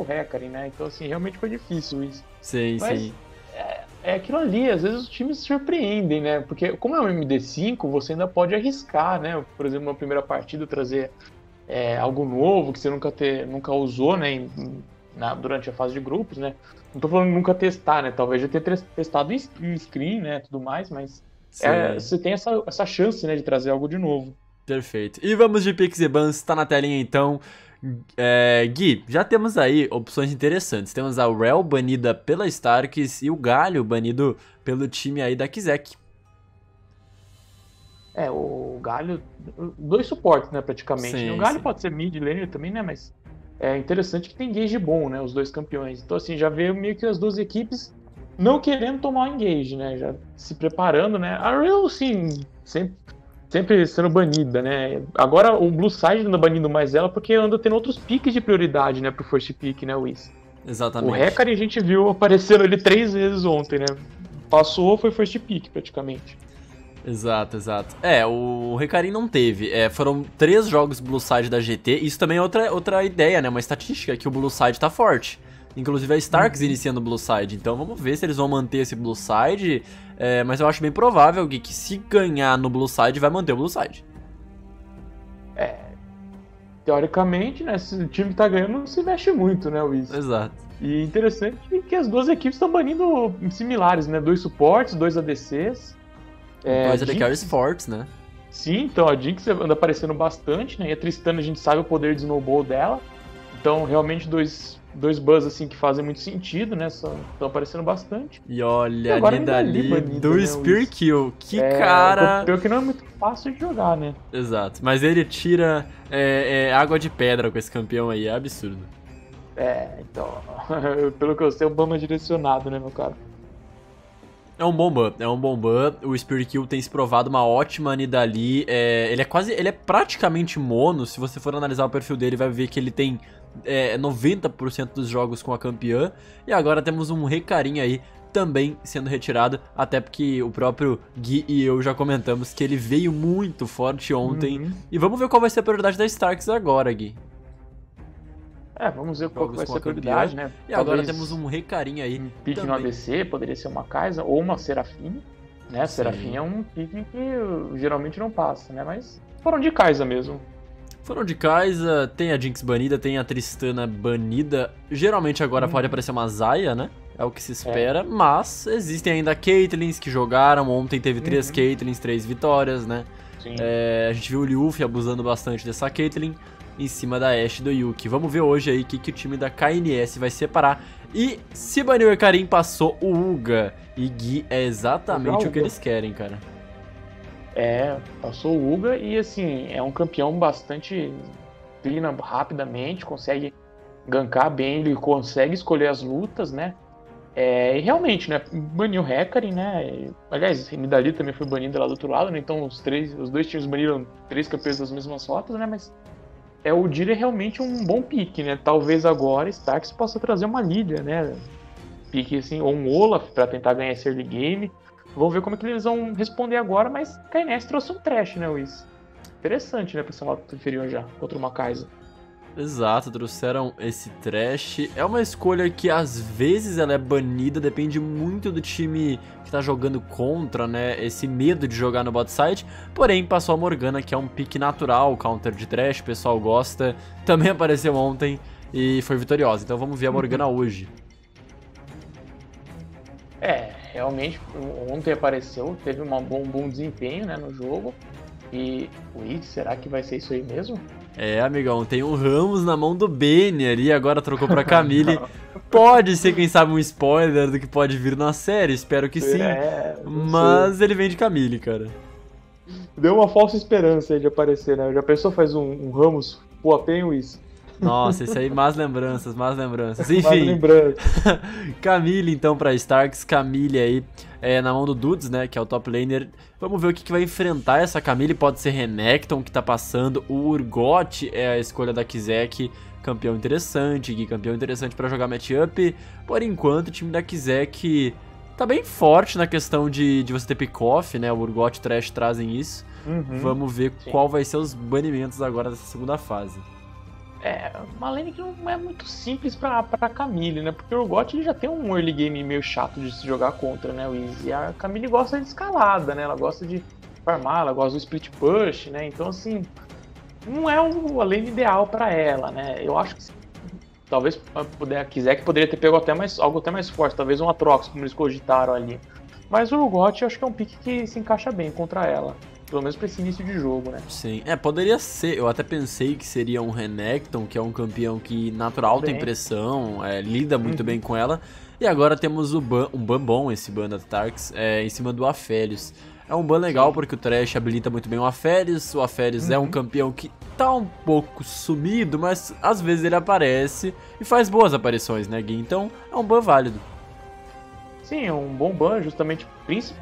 o Recarim, né? Então, assim, realmente foi difícil isso. Sim, Mas, É, é aquilo ali, às vezes os times surpreendem, né? Porque como é um MD5, você ainda pode arriscar, né? Por exemplo, uma primeira partida, trazer é, algo novo que você nunca, ter, nunca usou, né? Em, na, durante a fase de grupos, né? Não tô falando nunca testar, né? Talvez já tenha testado em, screen, né? Tudo mais, mas é, você tem essa, essa chance, né? De trazer algo de novo. Perfeito. E vamos de Pixie e Bans, tá na telinha então. É, Gui, já temos aí opções interessantes. Temos a Rel banida pela Starks e o Galho banido pelo time aí da Kizek. É, o Galho. Dois suportes, né, praticamente. Sim, o Galho sim. pode ser mid lane também, né? Mas é interessante que tem engage bom, né? Os dois campeões. Então, assim, já veio meio que as duas equipes não querendo tomar o engage, né? Já se preparando, né? A Real, sim, sempre sempre sendo banida, né? Agora o Blue Side anda banindo mais ela porque anda tendo outros piques de prioridade, né? Pro first pick, né, Whis? Exatamente. O Recari a gente viu aparecendo ele três vezes ontem, né? Passou, foi first pick praticamente. Exato, exato. É, o Recarim não teve. É, foram três jogos Blue Side da GT. Isso também é outra, outra ideia, né? Uma estatística que o Blue Side tá forte. Inclusive a é Starks uhum. iniciando o Blue Side. Então vamos ver se eles vão manter esse Blue Side. É, mas eu acho bem provável que, que se ganhar no Blue Side, vai manter o Blue Side. É. Teoricamente, né? Se o time tá ganhando, não se mexe muito, né, Wiz? Exato. E interessante que as duas equipes estão banindo similares, né? Dois suportes, dois ADCs. É, dois AD fortes, né? Sim, então a Jinx anda aparecendo bastante, né? E a Tristana a gente sabe o poder de snowball dela. Então, realmente, dois dois buzz assim que fazem muito sentido, né? Estão aparecendo bastante. E olha, e agora Nidali, é do né, Spear Kill. Que é, cara. Pior é que não é muito fácil de jogar, né? Exato. Mas ele tira é, é, água de pedra com esse campeão aí, é absurdo. É, então. pelo que eu sei, é um bomba direcionado, né, meu cara? É um bom ban, é um bom ban. O Spirit Kill tem se provado uma ótima Nidali. É, ele é quase. Ele é praticamente mono. Se você for analisar o perfil dele, vai ver que ele tem é, 90% dos jogos com a campeã. E agora temos um recarinho aí também sendo retirado, até porque o próprio Gui e eu já comentamos que ele veio muito forte ontem. Uhum. E vamos ver qual vai ser a prioridade da Starks agora, Gui. É, vamos ver qual vai ser a prioridade, né? E Talvez agora temos um recarinho aí. Um pique também. no ABC, poderia ser uma Kaisa ou uma Serafim. Né? Serafim é um pique que geralmente não passa, né? Mas foram de Kaisa mesmo. Foram de Kaisa, tem a Jinx banida, tem a Tristana banida. Geralmente agora hum. pode aparecer uma Zaya, né? É o que se é. espera, é. mas existem ainda Caitlyn's que jogaram. Ontem teve três uhum. Caitlyn's, três vitórias, né? É, a gente viu o Liuffy abusando bastante dessa Caitlyn em cima da Ashe do Yuki. Vamos ver hoje aí o que, que o time da KNS vai separar. E se baniu o Karim, passou o Uga. E Gui é exatamente o que eles querem, cara. É, passou o Uga e assim, é um campeão bastante trina rapidamente, consegue gankar bem, ele consegue escolher as lutas, né? É, e realmente, né? Baniu o Hecarim, né? aliás, Nidali também foi banido lá do outro lado, né? Então os, três, os dois times baniram três campeões das mesmas rotas, né? Mas é, o Dira é realmente um bom pique, né? Talvez agora Starks possa trazer uma Lídia, né? Pique assim, ou um Olaf para tentar ganhar esse early game. Vamos ver como é que eles vão responder agora, mas Kainés trouxe um trash, né, Wiz? Interessante, né, pessoal ser um já, contra uma Kaiser. Exato, trouxeram esse trash. É uma escolha que às vezes ela é banida, depende muito do time que tá jogando contra, né? Esse medo de jogar no bot side. Porém, passou a Morgana, que é um pick natural, counter de trash, o pessoal gosta. Também apareceu ontem e foi vitoriosa. Então vamos ver a Morgana hoje. É, realmente ontem apareceu, teve um bom, bom desempenho né, no jogo. E o será que vai ser isso aí mesmo? É, amigão, tem um Ramos na mão do Beni ali, agora trocou pra Camille. pode ser, quem sabe, um spoiler do que pode vir na série, espero que sim. É, mas ele vem de Camille, cara. Deu uma falsa esperança aí de aparecer, né? Já pensou faz um, um Ramos, Puapem apenho o nossa, isso aí, más lembranças, más lembranças. Enfim. Más lembranças. Camille, então, pra Starks. Camille aí é, na mão do Dudes, né? Que é o top laner. Vamos ver o que, que vai enfrentar essa Camille. Pode ser Renekton que tá passando. O Urgot é a escolha da Kizek. Campeão interessante, Gui, campeão interessante para jogar matchup. Por enquanto, o time da Kizek tá bem forte na questão de, de você ter pick-off, né? O Urgot e Trash trazem isso. Uhum, Vamos ver sim. qual vai ser os banimentos agora dessa segunda fase é uma lane que não é muito simples pra, pra Camille, né? Porque o Urgot já tem um early game meio chato de se jogar contra, né? O Easy. A Camille gosta de escalada, né? Ela gosta de farmar, ela gosta do split push, né? Então, assim, não é a lane ideal para ela, né? Eu acho que talvez ah, puder, quiser que poderia ter pego até mais, algo até mais forte, talvez um Atrox como eles cogitaram ali. Mas o Urgot eu acho que é um pick que se encaixa bem contra ela. Pelo menos pra esse início de jogo, né? Sim. É, poderia ser. Eu até pensei que seria um Renekton, que é um campeão que natural tem pressão, é, lida muito uhum. bem com ela. E agora temos o ban, um ban bom, esse ban da Tarks, é, em cima do Aphelios. É um ban legal porque o Trash habilita muito bem o Aferes. O Aferes uhum. é um uhum. campeão que tá um pouco sumido, mas às vezes ele aparece e faz boas aparições, né, Gui? Então é um ban válido. Sim, é um bom ban, justamente,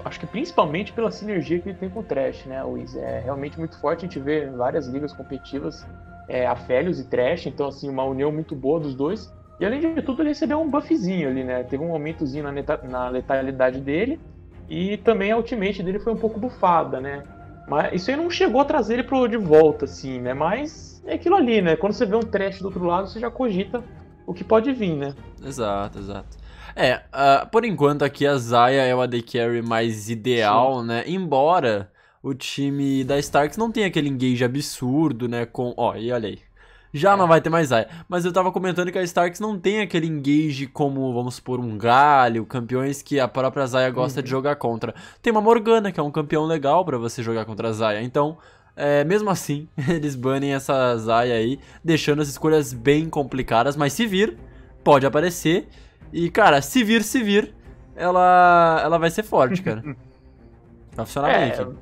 acho que principalmente pela sinergia que ele tem com o Trash, né, o Wiz É realmente muito forte, a gente vê várias ligas competitivas, é, Félios e Trash, então, assim, uma união muito boa dos dois. E além de tudo, ele recebeu um buffzinho ali, né? Teve um aumentozinho na, na letalidade dele, e também a ultimate dele foi um pouco bufada, né? Mas isso aí não chegou a trazer ele pro, de volta, assim, né? Mas é aquilo ali, né? Quando você vê um trash do outro lado, você já cogita o que pode vir, né? Exato, exato. É, uh, por enquanto aqui a Zaya é o AD Carry mais ideal, Sim. né? Embora o time da Starks não tenha aquele engage absurdo, né? Com. Ó, oh, e olha aí. Já é. não vai ter mais Zaya. Mas eu tava comentando que a Starks não tem aquele engage como, vamos supor, um galho, campeões que a própria Zaya gosta uhum. de jogar contra. Tem uma Morgana, que é um campeão legal para você jogar contra a Zaya. Então, é, mesmo assim, eles banem essa Zaya aí, deixando as escolhas bem complicadas, mas se vir, pode aparecer. E, cara, se vir, se vir, ela, ela vai ser forte, cara. vai funcionar é, bem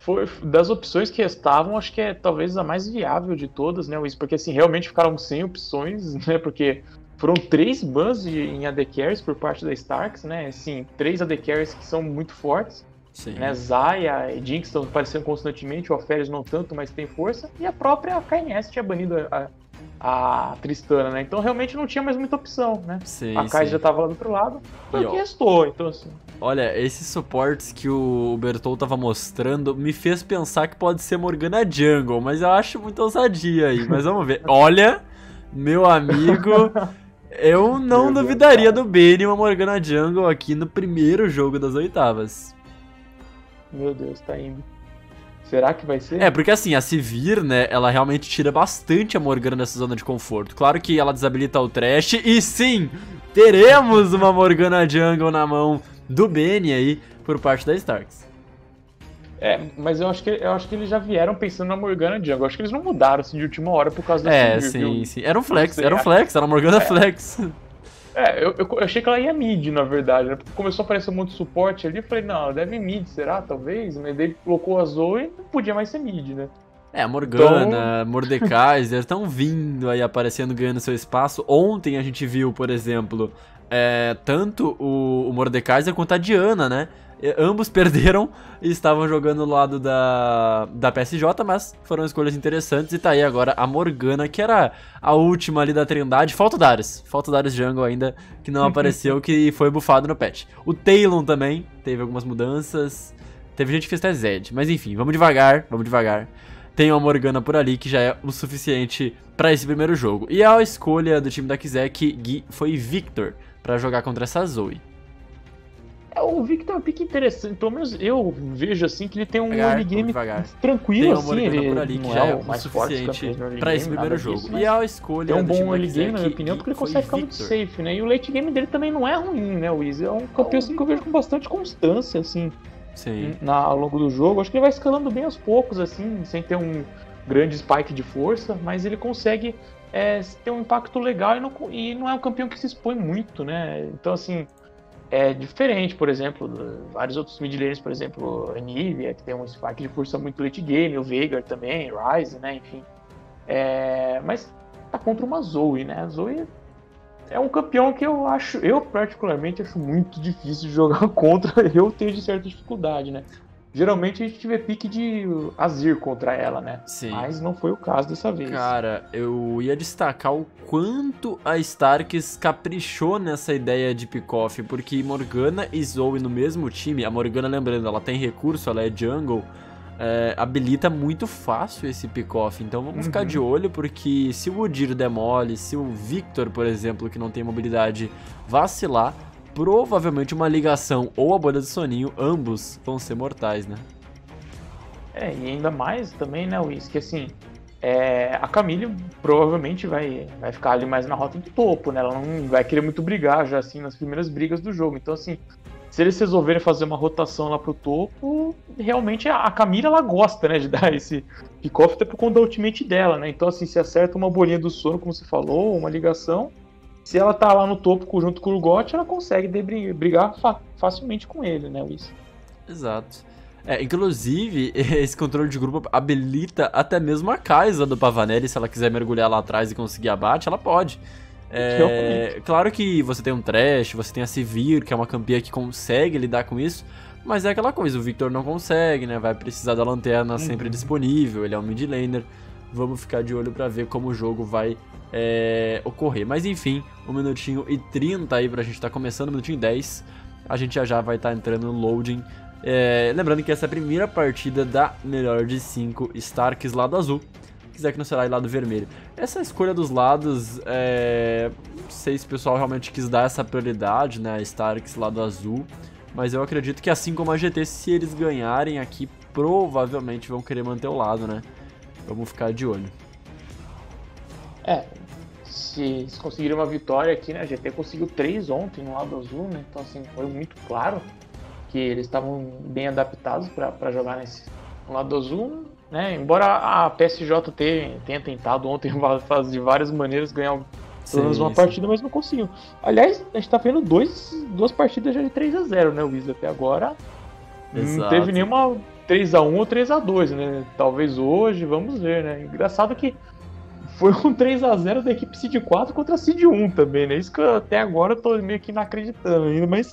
Foi, das opções que restavam, acho que é talvez a mais viável de todas, né, Wiz? Porque, assim, realmente ficaram sem opções, né? Porque foram três bans de, em AD Carries por parte da Starks, né? Assim, três AD Carries que são muito fortes. Sim. Né? Zaya e Jinx estão aparecendo constantemente, o Aphelios não tanto, mas tem força. E a própria KNS tinha banido a, a Tristana, né? Então realmente não tinha mais muita opção, né? Sim. a Kai já tava lá do outro lado, foi e o que restou, então assim. Olha, esses suportes que o Bertol tava mostrando me fez pensar que pode ser Morgana Jungle, mas eu acho muita ousadia aí, mas vamos ver. olha, meu amigo, eu não meu duvidaria Deus, do Benny uma Morgana Jungle aqui no primeiro jogo das oitavas. Meu Deus, tá indo. Será que vai ser? É, porque assim, a Sivir, né, ela realmente tira bastante a Morgana dessa zona de conforto. Claro que ela desabilita o Trash e sim, teremos uma Morgana Jungle na mão do Benny aí por parte da Starks. É, mas eu acho que eu acho que eles já vieram pensando na Morgana Jungle. Eu acho que eles não mudaram assim de última hora por causa da É, Sivir, sim, viu? sim. Era um é. flex, era um flex, era a Morgana é. flex. É, eu, eu, achei que ela ia mid, na verdade, né? Porque começou a aparecer muito monte de suporte ali, eu falei, não, ela deve mid, será? Talvez? Mas daí colocou a Zoe e não podia mais ser mid, né? É, Morgana, então... Mordecai, estão vindo aí, aparecendo, ganhando seu espaço. Ontem a gente viu, por exemplo, é, tanto o, o Mordecai quanto a Diana, né? É, ambos perderam e estavam jogando do lado da, da PSJ, mas foram escolhas interessantes. E tá aí agora a Morgana, que era a última ali da Trindade. Falta o Darius. Falta o Darius Jungle ainda, que não apareceu, que foi bufado no patch. O Talon também teve algumas mudanças. Teve gente que fez até Zed. Mas enfim, vamos devagar, vamos devagar. Tem uma Morgana por ali que já é o suficiente para esse primeiro jogo. E a escolha do time da Kizek Gui foi Victor para jogar contra essa Zoe. Eu vi que tem um pique interessante, pelo menos eu vejo assim que ele tem um early game tranquilo assim, ele por ali, que não é já é o mais suficiente para esse primeiro jogo. Disso, e a escolha é um bom early game na minha opinião, porque ele consegue ficar muito safe, né? E o late game dele também não é ruim, né? O é um campeão assim, que eu vejo com bastante constância assim. Sim. Na, ao longo do jogo, acho que ele vai escalando bem aos poucos assim, sem ter um grande spike de força, mas ele consegue é, ter um impacto legal e não, e não é um campeão que se expõe muito, né? Então assim, é diferente, por exemplo, vários outros mid laners, por exemplo, a Nivea, que tem um spike de força muito late game, o Veigar também, Ryze, né, enfim. É, mas tá contra uma Zoe, né? A Zoe é um campeão que eu acho, eu particularmente acho muito difícil de jogar contra, eu tenho de certa dificuldade, né? Geralmente a gente tiver pique de Azir contra ela, né? Sim. Mas não foi o caso dessa vez. Cara, eu ia destacar o quanto a Starks caprichou nessa ideia de pick-off, porque Morgana e Zoe no mesmo time, a Morgana, lembrando, ela tem recurso, ela é jungle, é, habilita muito fácil esse pick-off. Então vamos uhum. ficar de olho, porque se o Odir demole, se o Victor, por exemplo, que não tem mobilidade, vacilar provavelmente uma ligação ou a bolha do soninho, ambos vão ser mortais, né? É, e ainda mais também, né, Luiz, que assim, é, a Camille provavelmente vai, vai ficar ali mais na rota do topo, né? Ela não vai querer muito brigar já, assim, nas primeiras brigas do jogo. Então, assim, se eles resolverem fazer uma rotação lá pro topo, realmente a Camila ela gosta, né, de dar esse kickoff até por conta da ultimate dela, né? Então, assim, se acerta uma bolinha do sono, como você falou, uma ligação, se ela tá lá no topo junto com o Gotti, ela consegue brigar fa facilmente com ele, né, Luiz? Exato. É, inclusive, esse controle de grupo habilita até mesmo a Kaisa do Pavanelli, se ela quiser mergulhar lá atrás e conseguir abate, ela pode. É, claro que você tem um Trash, você tem a Sevir, que é uma campeã que consegue lidar com isso, mas é aquela coisa, o Victor não consegue, né? Vai precisar da lanterna sempre uhum. disponível, ele é um mid laner. Vamos ficar de olho para ver como o jogo vai é, ocorrer. Mas enfim, 1 minutinho e 30 aí pra gente estar tá começando, 1 minutinho e 10. A gente já já vai estar tá entrando no loading. É, lembrando que essa é a primeira partida da melhor de 5 Starks lado azul. Quiser que não será lado vermelho. Essa escolha dos lados, é, não sei se o pessoal realmente quis dar essa prioridade, né? Starks lado azul. Mas eu acredito que assim como a GT, se eles ganharem aqui, provavelmente vão querer manter o lado, né? Vamos ficar de olho. É, se, se conseguirem uma vitória aqui, né? A GT conseguiu três ontem no lado azul, né? Então, assim, foi muito claro que eles estavam bem adaptados para jogar nesse lado azul, né? Embora a PSJ tenha, tenha tentado ontem de várias maneiras ganhar pelo menos uma sim. partida, mas não conseguiu. Aliás, a gente tá vendo dois, duas partidas já de 3 a 0 né? O Wiz até agora. Exato. Não teve nenhuma 3x1 ou 3x2, né? Talvez hoje, vamos ver, né? Engraçado que foi um 3x0 da equipe Cid 4 contra Cid 1 também, né? Isso que eu, até agora eu tô meio que inacreditando ainda, mas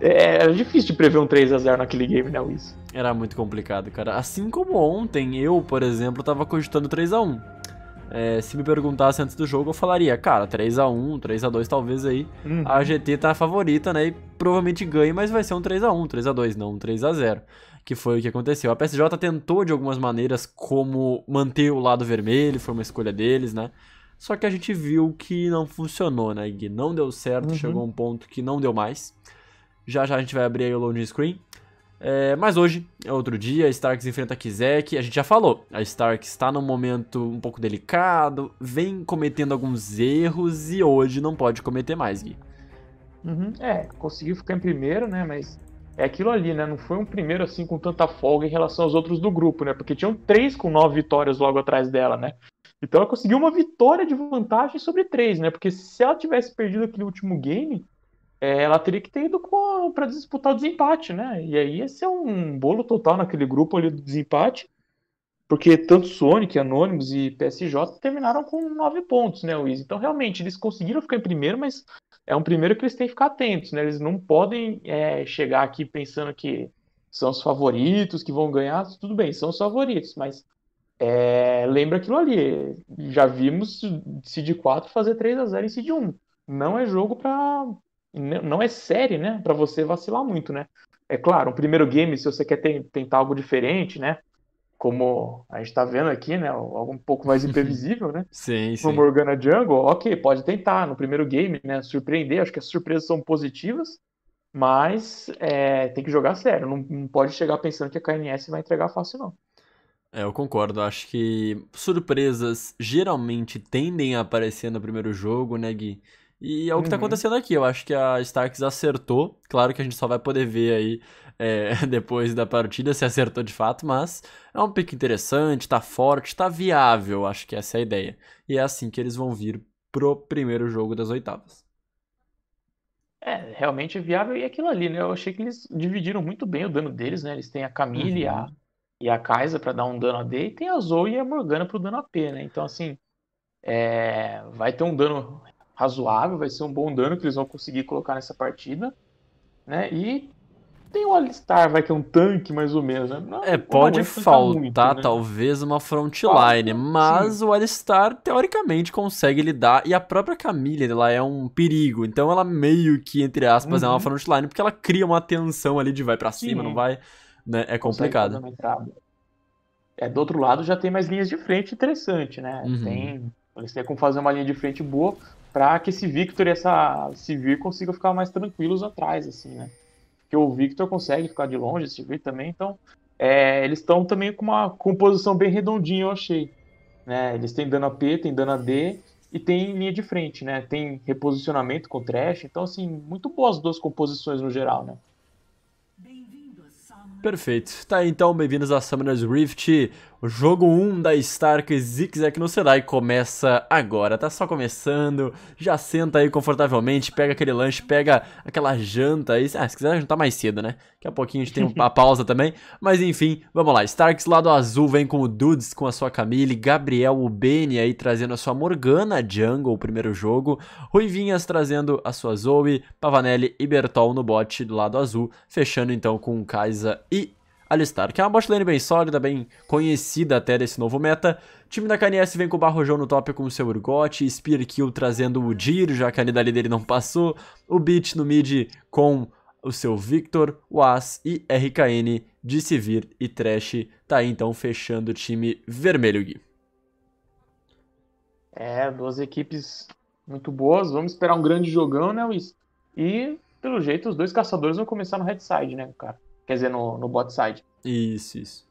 era é, é difícil de prever um 3 a 0 naquele game, né, Luiz? Era muito complicado, cara. Assim como ontem, eu, por exemplo, tava cogitando 3 a 1 é, se me perguntasse antes do jogo, eu falaria, cara, 3 a 1 3 a 2 talvez aí. Uhum. A GT tá a favorita, né? E provavelmente ganha, mas vai ser um 3 a 1 3 a 2 não um 3 a 0 que foi o que aconteceu. A PSJ tentou de algumas maneiras como manter o lado vermelho, foi uma escolha deles, né? Só que a gente viu que não funcionou, né, Gui? Não deu certo, uhum. chegou a um ponto que não deu mais. Já já a gente vai abrir aí o loading screen. É, mas hoje é outro dia, a Starks enfrenta a Kizek, a gente já falou. A Starks está num momento um pouco delicado, vem cometendo alguns erros e hoje não pode cometer mais, Gui. Uhum, é, conseguiu ficar em primeiro, né, mas é aquilo ali, né? Não foi um primeiro assim com tanta folga em relação aos outros do grupo, né? Porque tinham três com nove vitórias logo atrás dela, né? Então ela conseguiu uma vitória de vantagem sobre três, né? Porque se ela tivesse perdido aquele último game, é, ela teria que ter ido para disputar o desempate, né? E aí ia ser é um bolo total naquele grupo ali do desempate. Porque tanto Sonic, Anonymous e PSJ terminaram com nove pontos, né, Wiz? Então, realmente, eles conseguiram ficar em primeiro, mas é um primeiro que eles têm que ficar atentos, né? Eles não podem é, chegar aqui pensando que são os favoritos, que vão ganhar. Tudo bem, são os favoritos, mas é, lembra aquilo ali. Já vimos Cid 4 fazer 3 a 0 em Cid 1. Não é jogo para Não é série, né? Para você vacilar muito, né? É claro, um primeiro game, se você quer tentar algo diferente, né? como a gente está vendo aqui, né? Algo um pouco mais imprevisível, né? sim, sim. No Morgana Jungle, ok, pode tentar no primeiro game, né? Surpreender, acho que as surpresas são positivas, mas é, tem que jogar sério, não, não, pode chegar pensando que a KNS vai entregar fácil, não. É, eu concordo, acho que surpresas geralmente tendem a aparecer no primeiro jogo, né, Gui? E é o que está uhum. acontecendo aqui, eu acho que a Starks acertou, claro que a gente só vai poder ver aí é, depois da partida, se acertou de fato, mas é um pick interessante, tá forte, tá viável, acho que essa é a ideia. E é assim que eles vão vir pro primeiro jogo das oitavas. É, realmente é viável e é aquilo ali, né? Eu achei que eles dividiram muito bem o dano deles, né? Eles têm a Camille uhum. e a Kaisa para dar um dano a e tem a Zoe e a Morgana pro dano a né? Então, assim, é... vai ter um dano razoável, vai ser um bom dano que eles vão conseguir colocar nessa partida, né? E tem o Alistar, vai que é um tanque mais ou menos. Né? Não, é, pode faltar muito, né? talvez uma frontline, mas sim. o Alistar teoricamente consegue lidar e a própria Camille ela é um perigo, então ela meio que, entre aspas, uhum. é uma uhum. frontline, porque ela cria uma tensão ali de vai para cima, não vai, né? É complicado. É, do outro lado já tem mais linhas de frente interessante, né? Uhum. Tem, eles têm como fazer uma linha de frente boa para que esse Victor e essa Sivir consigam ficar mais tranquilos atrás, assim, né? que o Victor consegue ficar de longe, se Victor também, então é, eles estão também com uma composição bem redondinha, eu achei. Né? Eles têm dano AP, tem dano AD e tem linha de frente, né? Tem reposicionamento com trash, então assim, muito boas duas composições no geral, né? Perfeito. Tá então, bem-vindos a Summoner's Rift, o jogo 1 da Stark Zigzag no Sedai começa agora, tá só começando. Já senta aí confortavelmente, pega aquele lanche, pega aquela janta aí. Ah, se quiser jantar mais cedo, né? Daqui a pouquinho a gente tem uma pausa também. Mas enfim, vamos lá. Starks lado azul vem com o Dudes com a sua Camille, Gabriel Ubeni aí trazendo a sua Morgana Jungle, o primeiro jogo. Ruivinhas trazendo a sua Zoe, Pavanelli e Bertol no bot do lado azul, fechando então com Kaisa e Alistar, que é uma bot lane bem sólida, bem conhecida até desse novo meta. O time da KNS vem com o Barrojão no top com o seu Urgot, Spear Kill trazendo o Jir, já que a dali dele não passou, o Beat no mid com o seu Victor, o As e RKN de Sivir e Trash. Tá aí então fechando o time vermelho, Gui. É, duas equipes muito boas. Vamos esperar um grande jogão, né, Luiz? E, pelo jeito, os dois caçadores vão começar no headside, né, cara? Quer dizer, no, no bot side. Isso, isso.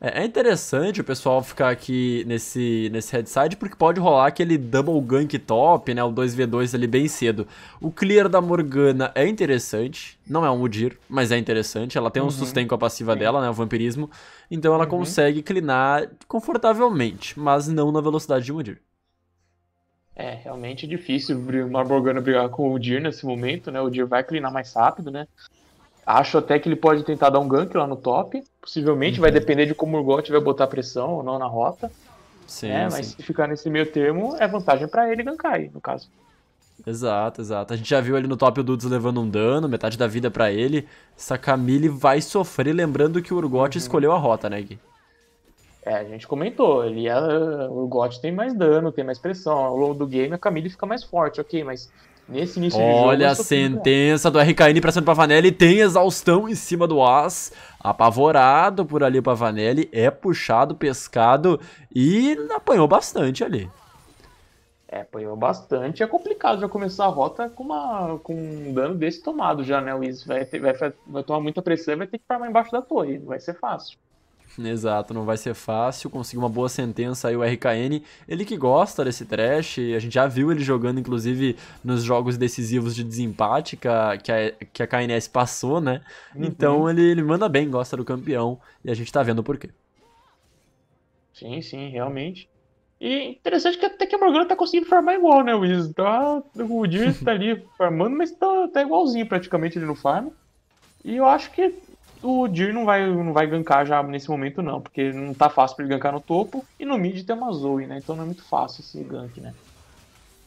É, é interessante o pessoal ficar aqui nesse, nesse head side, porque pode rolar aquele double gank top, né? O 2v2 ali bem cedo. O clear da Morgana é interessante. Não é um Udir, mas é interessante. Ela tem um uhum. com a passiva Sim. dela, né? O vampirismo. Então ela uhum. consegue clinar confortavelmente, mas não na velocidade de um Udir. É, realmente é difícil uma Morgana brigar com o Udir nesse momento, né? O Udir vai clinar mais rápido, né? Acho até que ele pode tentar dar um gank lá no top. Possivelmente, uhum. vai depender de como o Urgot vai botar pressão ou não na rota. Sim, né? Mas se ficar nesse meio termo, é vantagem para ele gankar aí, no caso. Exato, exato. A gente já viu ali no top o Dudes levando um dano, metade da vida para ele. Camille vai sofrer, lembrando que o Urgot uhum. escolheu a rota, né, Gui? É, a gente comentou, ele é, o Urgot tem mais dano, tem mais pressão. Ao longo do game, a Camille fica mais forte, ok, mas Nesse início Olha jogo, a sentença do RKN para cima do Pavanelli. Tem exaustão em cima do As. Apavorado por ali o Pavanelli. É puxado, pescado e apanhou bastante ali. É, apanhou bastante. É complicado já começar a rota com, uma, com um dano desse tomado já, né, Luiz? Vai, ter, vai, vai tomar muita pressão e vai ter que parar embaixo da torre. Não vai ser fácil. Exato, não vai ser fácil conseguir uma boa sentença aí o RKN. Ele que gosta desse trash, a gente já viu ele jogando inclusive nos jogos decisivos de desempate que a, que a, KNS passou, né? Uhum. Então ele, ele manda bem, gosta do campeão e a gente tá vendo por quê. Sim, sim, realmente. E interessante que até que a Morgana tá conseguindo farmar igual, né, Wiz? Tá, o Dir tá ali farmando, mas tá, tá igualzinho praticamente ele no farm. E eu acho que o Dir não vai, não vai gankar já nesse momento, não, porque não tá fácil pra ele gankar no topo. E no mid tem uma Zoe, né? Então não é muito fácil esse gank, né?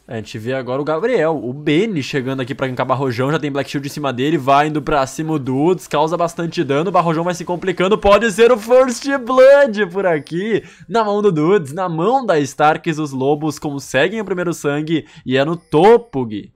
a gente vê agora o Gabriel, o Bene chegando aqui pra gankar Barrojão, já tem Black Shield em cima dele, vai indo pra cima do Dudes, causa bastante dano, o Barrojão vai se complicando, pode ser o First Blood por aqui, na mão do Dudes, na mão da Starks, os Lobos conseguem o primeiro sangue e é no topo, Gui.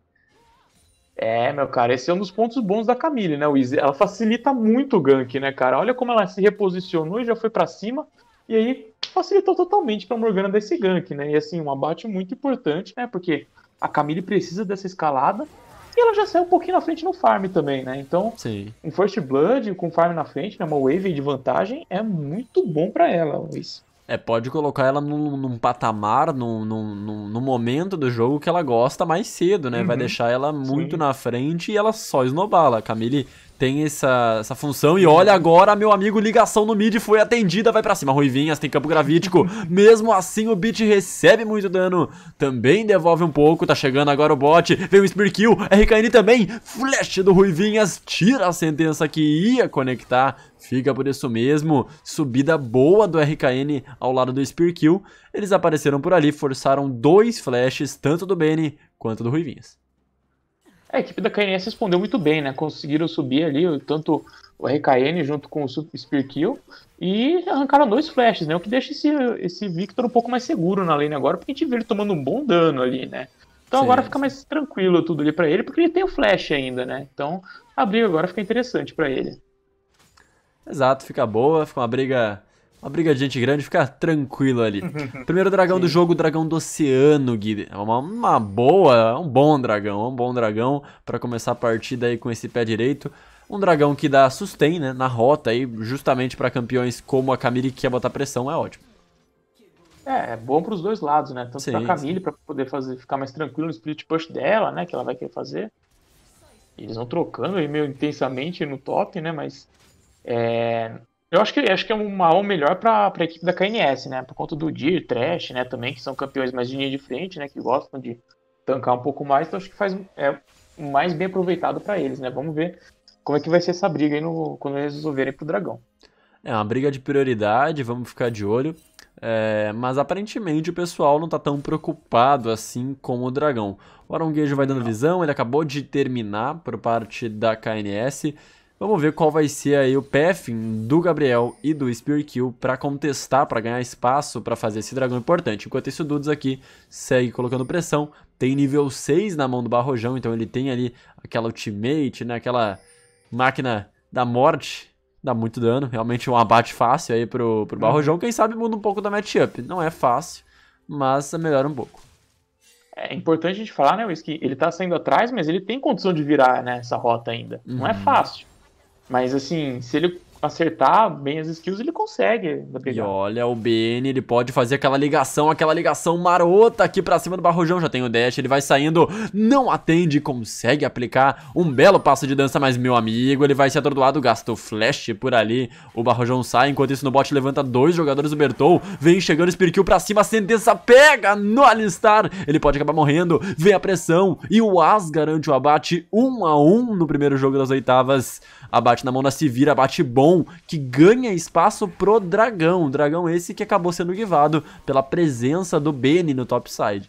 É, meu cara, esse é um dos pontos bons da Camille, né, Wiz? Ela facilita muito o gank, né, cara? Olha como ela se reposicionou e já foi para cima. E aí facilitou totalmente para Morgana desse gank, né? E assim, um abate muito importante, né? Porque a Camille precisa dessa escalada e ela já saiu um pouquinho na frente no farm também, né? Então, Sim. um First Blood com farm na frente, né? uma wave de vantagem, é muito bom para ela, Wiz. É, pode colocar ela num, num patamar, num, num, num, momento do jogo que ela gosta mais cedo, né? Uhum. Vai deixar ela muito Sim. na frente e ela só esnobala. Camille tem essa, essa função. E uhum. olha agora, meu amigo, ligação no mid foi atendida, vai para cima. Ruivinhas tem campo gravítico. Mesmo assim, o Bit recebe muito dano. Também devolve um pouco. Tá chegando agora o bot. Vem o Spear Kill. RKN também. Flash do Ruivinhas. Tira a sentença que ia conectar. Fica por isso mesmo. Subida boa do RKN ao lado do Spear Kill. Eles apareceram por ali, forçaram dois flashes, tanto do Benny quanto do Ruivinhas. A equipe da KNS respondeu muito bem, né? Conseguiram subir ali, tanto o RKN junto com o Spear Kill, e arrancaram dois flashes, né? O que deixa esse, esse Victor um pouco mais seguro na lane agora, porque a gente vê ele tomando um bom dano ali, né? Então Sim. agora fica mais tranquilo tudo ali para ele, porque ele tem o flash ainda, né? Então a briga agora fica interessante para ele. Exato, fica boa, fica uma briga uma briga de gente grande, fica tranquilo ali. Primeiro dragão Sim. do jogo, o dragão do oceano, Gui. É uma, uma boa, um bom dragão, um bom dragão para começar a partida aí com esse pé direito. Um dragão que dá sustain, né, na rota aí, justamente para campeões como a Camille que quer botar pressão, é ótimo. É, é bom para os dois lados, né? Tanto para Camille para poder fazer ficar mais tranquilo no split push dela, né, que ela vai querer fazer. Eles vão trocando aí meio intensamente no top, né, mas é, eu acho que, acho que é um mal melhor para a equipe da KNS, né? Por conta do Dir, Trash, né? Também, que são campeões mais de linha de frente, né? Que gostam de tancar um pouco mais. Então acho que faz é, mais bem aproveitado para eles, né? Vamos ver como é que vai ser essa briga aí no, quando eles resolverem pro Dragão. É uma briga de prioridade, vamos ficar de olho. É, mas aparentemente o pessoal não tá tão preocupado assim com o dragão. O Aronguejo vai dando visão, ele acabou de terminar por parte da KNS. Vamos ver qual vai ser aí o path do Gabriel e do Spear Kill para contestar, para ganhar espaço para fazer esse dragão importante. Enquanto isso, o Dudes aqui segue colocando pressão, tem nível 6 na mão do Barrojão, então ele tem ali aquela ultimate, né, aquela máquina da morte dá muito dano. Realmente um abate fácil aí pro, pro uhum. Barrojão. Quem sabe muda um pouco da matchup. Não é fácil, mas melhora um pouco. É importante a gente falar, né, Wiz, ele tá saindo atrás, mas ele tem condição de virar né, essa rota ainda. Uhum. Não é uhum. fácil. Mas assim, se ele acertar bem as skills, ele consegue. E olha, o BN, ele pode fazer aquela ligação, aquela ligação marota aqui pra cima do Barrojão. Já tem o dash, ele vai saindo, não atende, consegue aplicar um belo passo de dança, mas meu amigo, ele vai ser atordoado, gasta o flash por ali. O Barrojão sai, enquanto isso no bot levanta dois jogadores do Bertol. Vem chegando, Spirkill pra cima, a sentença pega no Alistar. Ele pode acabar morrendo, vem a pressão e o As garante o abate 1 um a 1 um no primeiro jogo das oitavas. Abate na mão da Sivira, abate bom que ganha espaço pro dragão. Dragão esse que acabou sendo guivado pela presença do Benny no topside.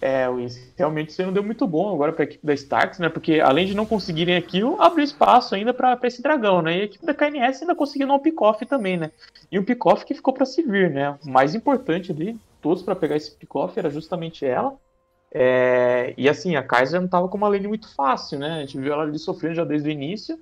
É, Luiz, realmente isso aí não deu muito bom agora para a equipe da Starks, né? Porque além de não conseguirem aquilo, abriu espaço ainda para esse dragão, né? E a equipe da KNS ainda conseguiu um pick-off também, né? E um pick-off que ficou para se vir, né? O mais importante ali, todos para pegar esse pick-off era justamente ela. É... E assim, a Kaiser não tava com uma lane muito fácil, né? A gente viu ela ali sofrendo já desde o início.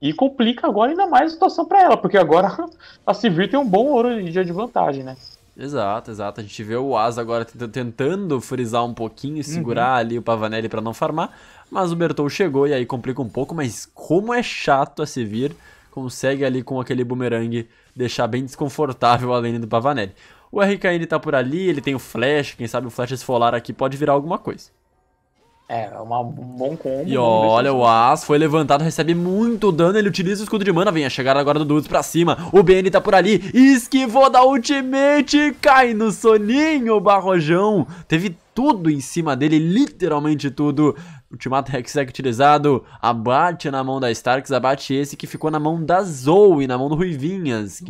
E complica agora ainda mais a situação para ela, porque agora a Sivir tem um bom ouro de dia de vantagem, né? Exato, exato. A gente vê o Asa agora tentando frisar um pouquinho, uhum. segurar uhum. ali o Pavanelli para não farmar, mas o Bertol chegou e aí complica um pouco, mas como é chato a Sivir, consegue ali com aquele boomerang deixar bem desconfortável a lane do Pavanelli. O RKN tá por ali, ele tem o Flash, quem sabe o Flash esfolar aqui pode virar alguma coisa. É, é, uma, um bom combo. E olha, o As foi levantado, recebe muito dano, ele utiliza o escudo de mana, vem a é chegar agora do Dudes pra cima. O BN tá por ali, esquivou da ultimate, cai no soninho, Barrojão. Teve tudo em cima dele, literalmente tudo. Ultimato Hextech utilizado, abate na mão da Starks, abate esse que ficou na mão da Zoe, na mão do Ruivinhas.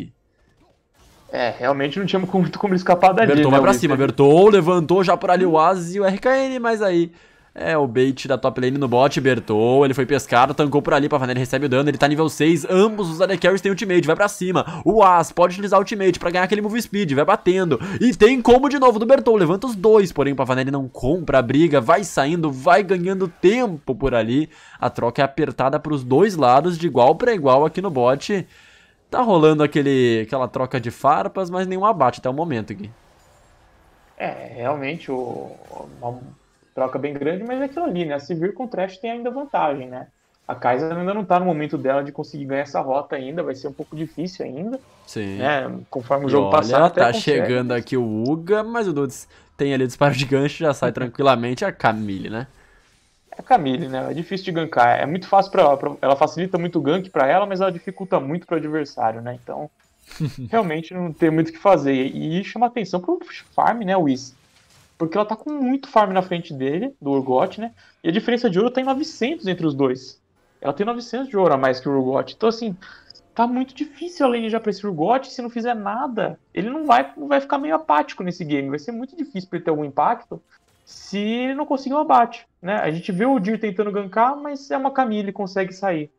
É, realmente não tinha muito como escapar dali. Bertou né, vai pra cima, Bertou levantou já por ali o As e o RKN, mas aí é o bait da top lane no bot, Bertou. Ele foi pescado, tancou por ali, Pavanelli recebe o dano. Ele tá nível 6. Ambos os AD Carries têm ultimate, vai pra cima. O As pode utilizar ultimate pra ganhar aquele move speed, vai batendo. E tem combo de novo do Bertou. Levanta os dois, porém o Pavanelli não compra a briga, vai saindo, vai ganhando tempo por ali. A troca é apertada pros dois lados, de igual pra igual aqui no bot. Tá rolando aquele, aquela troca de farpas, mas nenhum abate até o momento, Gui. É, realmente o troca bem grande, mas é aquilo ali, né? Se vir com o Trash tem ainda vantagem, né? A Kaiser ainda não tá no momento dela de conseguir ganhar essa rota ainda, vai ser um pouco difícil ainda. Sim. Né? Conforme o jogo olha, passar. Tá consegue. chegando aqui o Uga, mas o Dudes tem ali o disparo de gancho, já sai tranquilamente é a Camille, né? É a Camille, né? É difícil de gankar. É muito fácil para ela. Ela facilita muito o gank para ela, mas ela dificulta muito para o adversário, né? Então, realmente não tem muito o que fazer. E chama atenção pro farm, né, Whis? porque ela tá com muito farm na frente dele, do Urgot, né? E a diferença de ouro tá em 900 entre os dois. Ela tem 900 de ouro a mais que o Urgot. Então, assim, tá muito difícil a lane já pra esse Urgot. Se não fizer nada, ele não vai, vai ficar meio apático nesse game. Vai ser muito difícil pra ele ter algum impacto se ele não conseguir um abate, né? A gente vê o Dir tentando gankar, mas é uma caminha, ele consegue sair.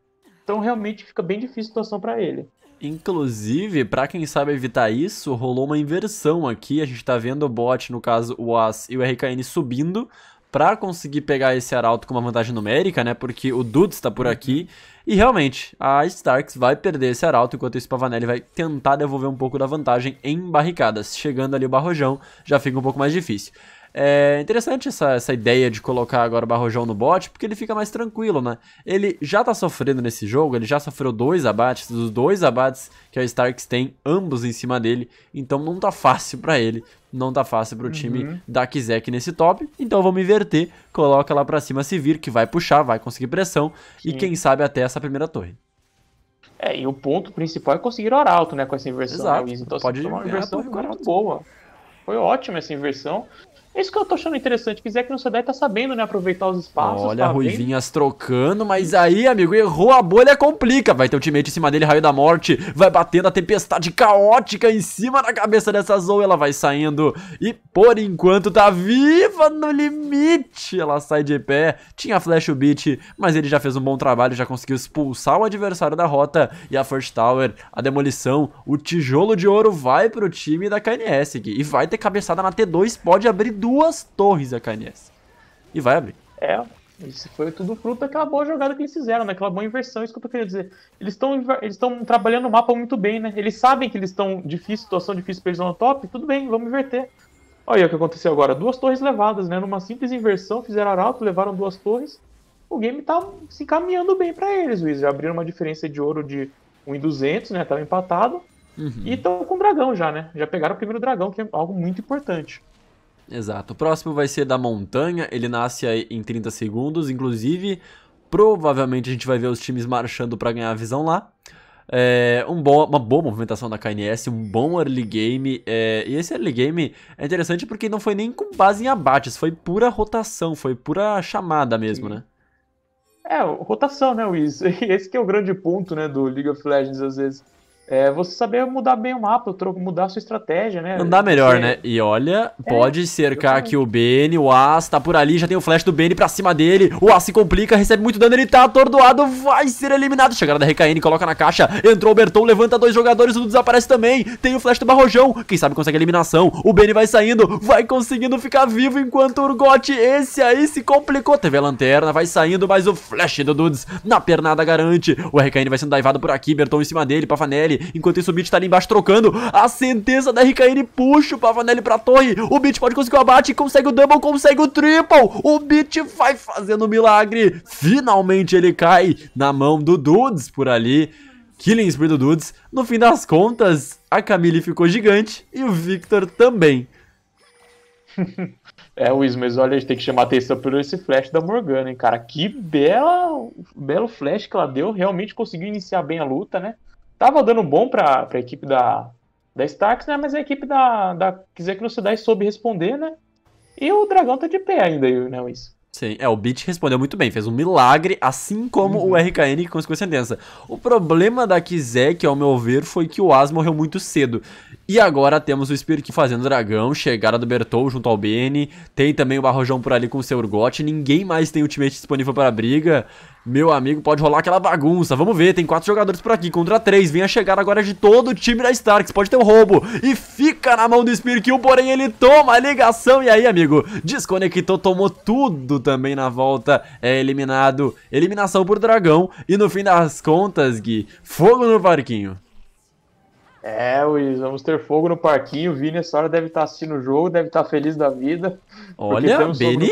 Então, realmente, fica bem difícil a situação para ele. Inclusive, para quem sabe evitar isso, rolou uma inversão aqui. A gente está vendo o bot, no caso o As e o RKN subindo para conseguir pegar esse Arauto com uma vantagem numérica, né? Porque o Dudes está por uhum. aqui. E realmente, a Starks vai perder esse Arauto, enquanto isso Pavanelli vai tentar devolver um pouco da vantagem em barricadas. Chegando ali o Barrojão, já fica um pouco mais difícil. É interessante essa, essa ideia de colocar agora o Barrojão no bot, porque ele fica mais tranquilo, né? Ele já tá sofrendo nesse jogo, ele já sofreu dois abates, dos dois abates que a Starks tem, ambos em cima dele, então não tá fácil para ele, não tá fácil pro uhum. time da Kizek nesse top, então vamos inverter, coloca lá pra cima se vir, que vai puxar, vai conseguir pressão, Sim. e quem sabe até essa primeira torre. É, e o ponto principal é conseguir o alto, né, com essa inversão. Né, Exato, né, então, assim, pode assim, uma inversão foi muito boa. Foi ótima essa inversão. É isso que eu tô achando interessante. Quiser que não Sedai tá sabendo, né? Aproveitar os espaços. Olha, tá Ruivinhas vendo? trocando, mas aí, amigo, errou a bolha, complica. Vai ter ultimate em cima dele, raio da morte. Vai batendo a tempestade caótica em cima da cabeça dessa Zoe. Ela vai saindo e, por enquanto, tá viva no limite. Ela sai de pé. Tinha flash o beat, mas ele já fez um bom trabalho, já conseguiu expulsar o adversário da rota. E a First Tower, a demolição, o tijolo de ouro vai pro time da KNS. E vai ter cabeçada na T2, pode abrir duas torres a KNS. E vai abrir. É, isso foi tudo fruto daquela boa jogada que eles fizeram, daquela boa inversão, isso que eu tô querendo dizer. Eles estão eles trabalhando o mapa muito bem, né? Eles sabem que eles estão difícil, situação difícil pra eles no top, tudo bem, vamos inverter. Olha o que aconteceu agora, duas torres levadas, né? Numa simples inversão, fizeram arauto, levaram duas torres. O game tá se encaminhando bem para eles, Luiz. Já abriram uma diferença de ouro de 1.200, né? Tava empatado. Uhum. E estão com o dragão já, né? Já pegaram o primeiro dragão, que é algo muito importante. Exato. O próximo vai ser da montanha, ele nasce aí em 30 segundos, inclusive. Provavelmente a gente vai ver os times marchando para ganhar a visão lá. É, um bo uma boa movimentação da KNS, um bom early game. É, e esse early game é interessante porque não foi nem com base em abates, foi pura rotação, foi pura chamada mesmo, Sim. né? É, rotação, né, Wiz? Esse que é o grande ponto, né, do League of Legends, às vezes. É você saber mudar bem o mapa, mudar a sua estratégia, né? Andar melhor, né? E olha, pode é, cercar aqui o Bane, o As tá por ali, já tem o flash do Bane pra cima dele. O As se complica, recebe muito dano, ele tá atordoado, vai ser eliminado. Chegada da RKN, coloca na caixa, entrou o Berton, levanta dois jogadores, o desaparece também. Tem o flash do Barrojão, quem sabe consegue a eliminação. O Bane vai saindo, vai conseguindo ficar vivo enquanto o Urgot, esse aí se complicou. Teve a lanterna, vai saindo, mas o flash do Dudes na pernada garante. O RKN vai sendo daivado por aqui, Berton em cima dele, Pafanelli Pavanelli. Enquanto isso, o Beat tá ali embaixo trocando. A sentença da RKN puxa o Pavanelli pra torre. O Beat pode conseguir o abate, consegue o double, consegue o triple. O Beat vai fazendo um milagre. Finalmente ele cai na mão do Dudes por ali. Killing Spree do Dudes. No fim das contas, a Camille ficou gigante e o Victor também. É, Wiz, mas olha, a gente tem que chamar atenção por esse flash da Morgana, hein, cara. Que bela, belo flash que ela deu. Realmente conseguiu iniciar bem a luta, né? Tava dando bom para a equipe da, da Starks, né? Mas a equipe da, da Xecrocidade soube responder, né? E o dragão tá de pé ainda, né, isso Sim, é, o Beat respondeu muito bem, fez um milagre, assim como uhum. o RKN que conseguiu a sentença. O problema da Kizek, ao meu ver, foi que o As morreu muito cedo. E agora temos o Spirk fazendo dragão, chegada do Bertol junto ao Bene, tem também o Barrojão por ali com o seu Urgot, ninguém mais tem ultimate disponível para briga. Meu amigo, pode rolar aquela bagunça. Vamos ver, tem quatro jogadores por aqui contra três. Vem a chegada agora de todo o time da Starks. Pode ter um roubo. E fica na mão do Spearkill, porém ele toma a ligação. E aí, amigo, desconectou, tomou tudo também na volta. É eliminado. Eliminação por dragão. E no fim das contas, Gui, fogo no parquinho. É, Luiz, vamos ter fogo no parquinho. O Vini, essa hora, deve estar assistindo o jogo, deve estar feliz da vida. Olha, o Beni,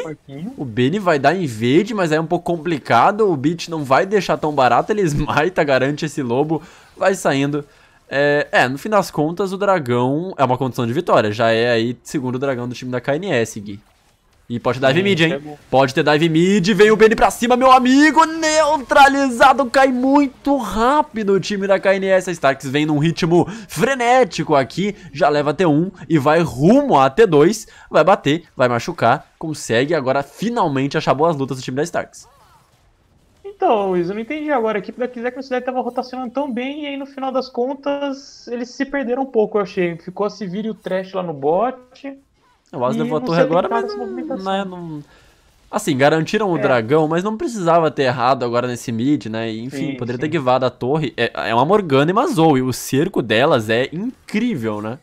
o Beni vai dar em verde, mas é um pouco complicado. O Beat não vai deixar tão barato, ele esmaita, garante esse lobo, vai saindo. É, é, no fim das contas, o dragão é uma condição de vitória. Já é aí segundo dragão do time da KNS, Gui. E pode ter dive hum, mid, hein? É pode ter dive mid. vem o Benny pra cima, meu amigo. Neutralizado. Cai muito rápido o time da KNS. A Starks vem num ritmo frenético aqui. Já leva T1 e vai rumo a T2. Vai bater, vai machucar. Consegue agora finalmente achar boas lutas do time da Starks. Então, Luiz, eu não entendi agora. A equipe da Kizek Cidade estava rotacionando tão bem e aí no final das contas eles se perderam um pouco, eu achei. Ficou a Sivir e o Trash lá no bot. O a votou agora, mas não, né, não, Assim, garantiram é. o dragão, mas não precisava ter errado agora nesse mid, né? Enfim, sim, poderia sim. ter guivado a torre. É, é uma Morgana e uma Zoe. O cerco delas é incrível, né?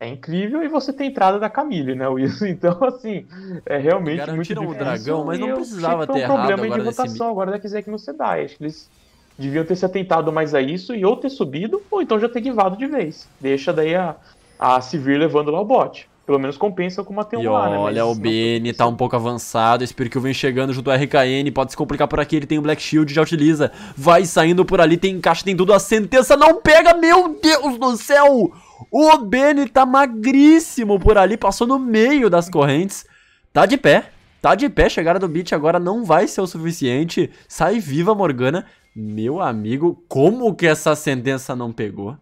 É incrível e você tem entrada da Camille, né, Wilson? Então, assim, é realmente Garantiram muito difícil. o dragão, mas não precisava ter errado um errado problema agora de votação mid. agora da Kizek no Sedai. Acho que eles deviam ter se atentado mais a isso e ou ter subido, ou então já ter guivado de vez. Deixa daí a, a Sivir levando lá o bote. Pelo menos compensa com uma Mateu lá, né? Olha, o Bene tá um pouco avançado. Espero que eu venha chegando junto ao RKN. Pode se complicar por aqui. Ele tem o Black Shield, já utiliza. Vai saindo por ali, tem encaixe, tem tudo. A sentença não pega, meu Deus do céu! O Bene tá magríssimo por ali, passou no meio das correntes. Tá de pé, tá de pé. Chegada do beat agora não vai ser o suficiente. Sai viva, Morgana. Meu amigo, como que essa sentença não pegou?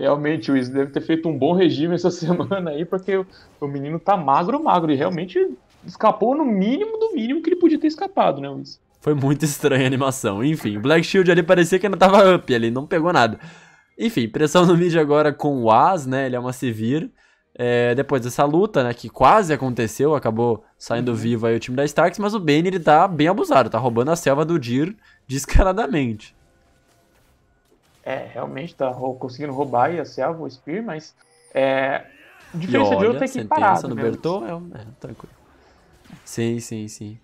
realmente o Isla deve ter feito um bom regime essa semana aí, porque o, menino tá magro, magro, e realmente escapou no mínimo do mínimo que ele podia ter escapado, né, Wiz? Foi muito estranha a animação. Enfim, o Black Shield ali parecia que ainda tava up ali, não pegou nada. Enfim, pressão no mid agora com o As, né? Ele é uma Sevir. É, depois dessa luta, né, que quase aconteceu, acabou saindo uhum. vivo aí o time da Starks, mas o Bane ele tá bem abusado, tá roubando a selva do Dir descaradamente é, realmente tá conseguindo roubar e a selva, o Spear, mas é, a diferença e olha, de outro é que parado. no né? Bertô é, é, tranquilo. Sim, sim, sim.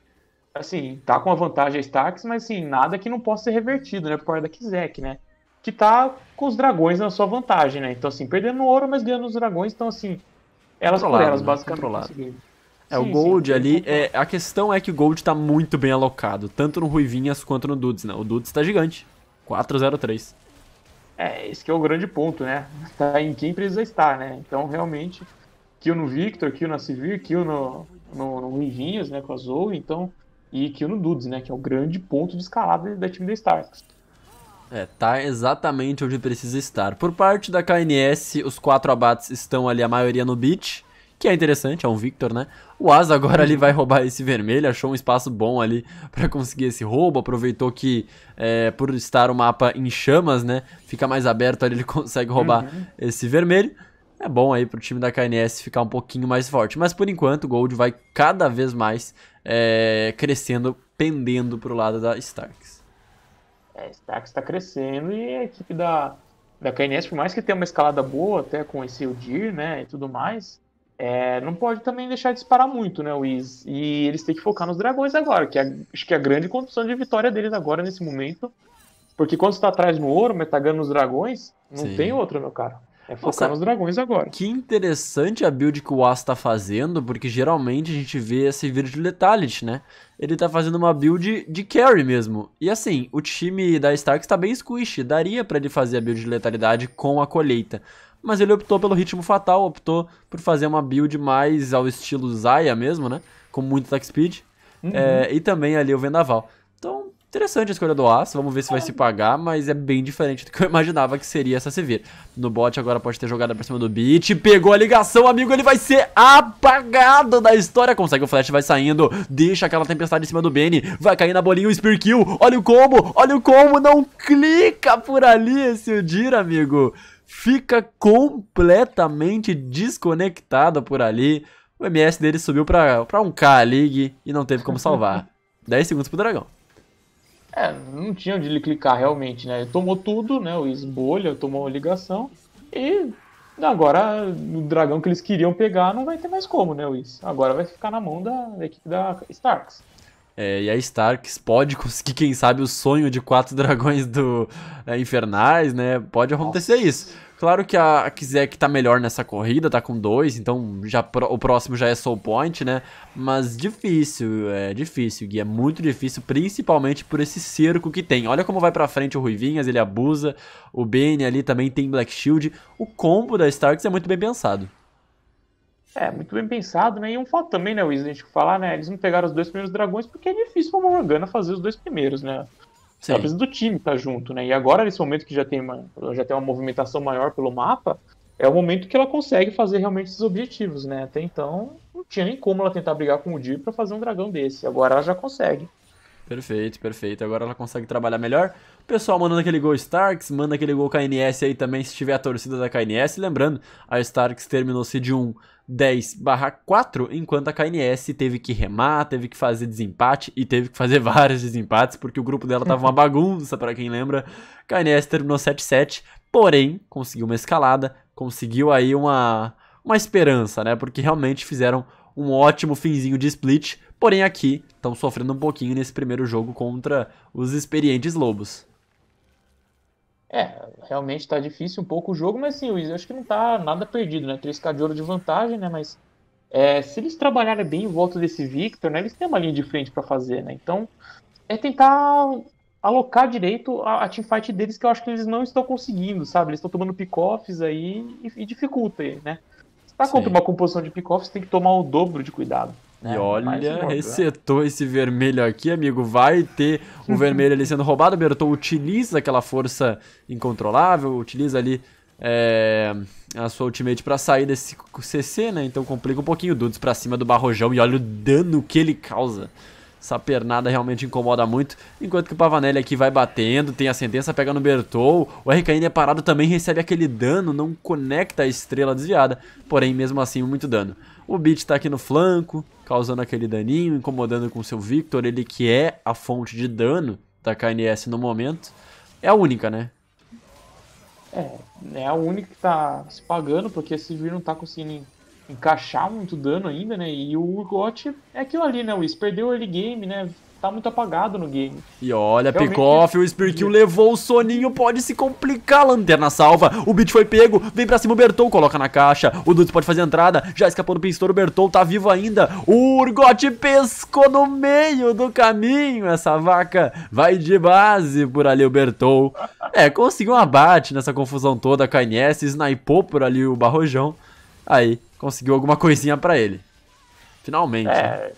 Assim, tá com a vantagem a Starks, mas assim, nada que não possa ser revertido, né, por causa da Kizek, né? Que tá com os dragões na sua vantagem, né? Então, assim, perdendo ouro, mas ganhando os dragões, então, assim, elas por elas, né? basicamente. É, sim, o Gold sim, ali. É, a questão é que o Gold tá muito bem alocado, tanto no Ruivinhas quanto no Dudes, né? O Dudes tá gigante. 403. É, esse que é o grande ponto, né? Tá em quem precisa estar, né? Então, realmente, kill no Victor, kill na Sivir, kill no, no, no Rivinhas, né, com a Zoe, então, e kill no Dudes, né, que é o grande ponto de escalada da time da Starks. É, tá exatamente onde precisa estar. Por parte da KNS, os quatro abates estão ali, a maioria no beat que é interessante, é um Victor, né? O Asa agora ali vai roubar esse vermelho, achou um espaço bom ali para conseguir esse roubo, aproveitou que é, por estar o mapa em chamas, né? Fica mais aberto ali, ele consegue roubar uhum. esse vermelho. É bom aí pro time da KNS ficar um pouquinho mais forte. Mas por enquanto o Gold vai cada vez mais é, crescendo, pendendo pro lado da Starks. É, Starks está crescendo e a equipe da, da KNS, por mais que tenha uma escalada boa, até com esse Udir, né, e tudo mais, é, não pode também deixar de disparar muito, né, Wiz? E eles têm que focar nos dragões agora, que é, acho que é a grande condição de vitória deles agora, nesse momento. Porque quando você tá atrás no ouro, metagando tá nos dragões, não Sim. tem outra, meu cara. É focar Nossa, nos dragões agora. Que interessante a build que o As tá fazendo, porque geralmente a gente vê esse de Letality, né? Ele tá fazendo uma build de carry mesmo. E assim, o time da Starks tá bem squish. daria para ele fazer a build de letalidade com a colheita mas ele optou pelo ritmo fatal, optou por fazer uma build mais ao estilo Zaya mesmo, né? Com muito attack speed. Uhum. É, e também ali o Vendaval. Então, interessante a escolha do Aço, vamos ver se vai se pagar, mas é bem diferente do que eu imaginava que seria essa sevir. No bot agora pode ter jogado pra cima do beat, pegou a ligação, amigo, ele vai ser apagado da história, consegue o flash, vai saindo, deixa aquela tempestade em cima do Benny, vai cair na bolinha o Spear Kill, olha o combo, olha o combo, não clica por ali esse Udir, amigo fica completamente desconectada por ali. O MS dele subiu pra, pra 1K a League e não teve como salvar. 10 segundos pro dragão. É, não tinha onde ele clicar realmente, né? Ele tomou tudo, né? O esbolha, tomou a ligação. E agora o dragão que eles queriam pegar não vai ter mais como, né, Wiz? Agora vai ficar na mão da, da equipe da Starks. É, e a Starks pode conseguir, quem sabe, o sonho de quatro dragões do é, Infernais, né? Pode acontecer Nossa. isso. Claro que a Kizek tá melhor nessa corrida, tá com dois, então já o próximo já é Soul Point, né? Mas difícil, é difícil, Gui, é muito difícil, principalmente por esse cerco que tem. Olha como vai pra frente o Ruivinhas, ele abusa, o Bane ali também tem Black Shield. O combo da Starks é muito bem pensado. É, muito bem pensado, né? E um fato também, né, Wiz, a gente falar, né? Eles não pegaram os dois primeiros dragões porque é difícil pra Morgana fazer os dois primeiros, né? Sim. Ela do time tá junto, né? E agora, nesse momento que já tem, uma, já tem uma movimentação maior pelo mapa, é o momento que ela consegue fazer realmente esses objetivos, né? Até então, não tinha nem como ela tentar brigar com o Dio para fazer um dragão desse. Agora ela já consegue. Perfeito, perfeito. Agora ela consegue trabalhar melhor. O pessoal mandando aquele gol Starks, manda aquele gol KNS aí também, se tiver a torcida da KNS. Lembrando, a Starks terminou-se de um 10/4, enquanto a KNS teve que remar, teve que fazer desempate e teve que fazer vários desempates porque o grupo dela tava uma uhum. bagunça, para quem lembra. KNS terminou 7/7, porém conseguiu uma escalada, conseguiu aí uma uma esperança, né? Porque realmente fizeram um ótimo finzinho de split, porém aqui estão sofrendo um pouquinho nesse primeiro jogo contra os experientes lobos. É, realmente está difícil um pouco o jogo, mas sim, eu acho que não está nada perdido, né? 3k de ouro de vantagem, né? Mas é, se eles trabalharem bem em volta desse Victor, né? Eles têm uma linha de frente para fazer, né? Então, é tentar alocar direito a, a teamfight deles, que eu acho que eles não estão conseguindo, sabe? Eles estão tomando pick-offs aí e, e dificulta né? Se tá contra sim. uma composição de pick-offs, tem que tomar o dobro de cuidado. Né? E olha, um resetou esse vermelho aqui, amigo. Vai ter o vermelho ali sendo roubado. Bertol utiliza aquela força incontrolável, utiliza ali é, a sua ultimate para sair desse CC, né? Então complica um pouquinho o Dudes pra cima do Barrojão e olha o dano que ele causa. Essa pernada realmente incomoda muito. Enquanto que o Pavanelli aqui vai batendo, tem a sentença, pega no Bertol. O RKN é parado também, recebe aquele dano, não conecta a estrela desviada. Porém, mesmo assim, muito dano. O Beat tá aqui no flanco, causando aquele daninho, incomodando com seu Victor, ele que é a fonte de dano da KNS no momento, é a única, né? É, é a única que tá se pagando, porque esse Vir não tá conseguindo encaixar muito dano ainda, né? E o Urgot é aquilo ali, né? O Wiz perdeu o early game, né? tá muito apagado no game. E olha, Realmente... o Spearkill levou o soninho, pode se complicar, lanterna salva, o Beat foi pego, vem pra cima o Berton, coloca na caixa, o Dutz pode fazer a entrada, já escapou do pintor, o Berton tá vivo ainda, o Urgot pescou no meio do caminho, essa vaca vai de base por ali o Berton. É, conseguiu um abate nessa confusão toda, a KNS snipou por ali o Barrojão, aí conseguiu alguma coisinha pra ele. Finalmente, é... né?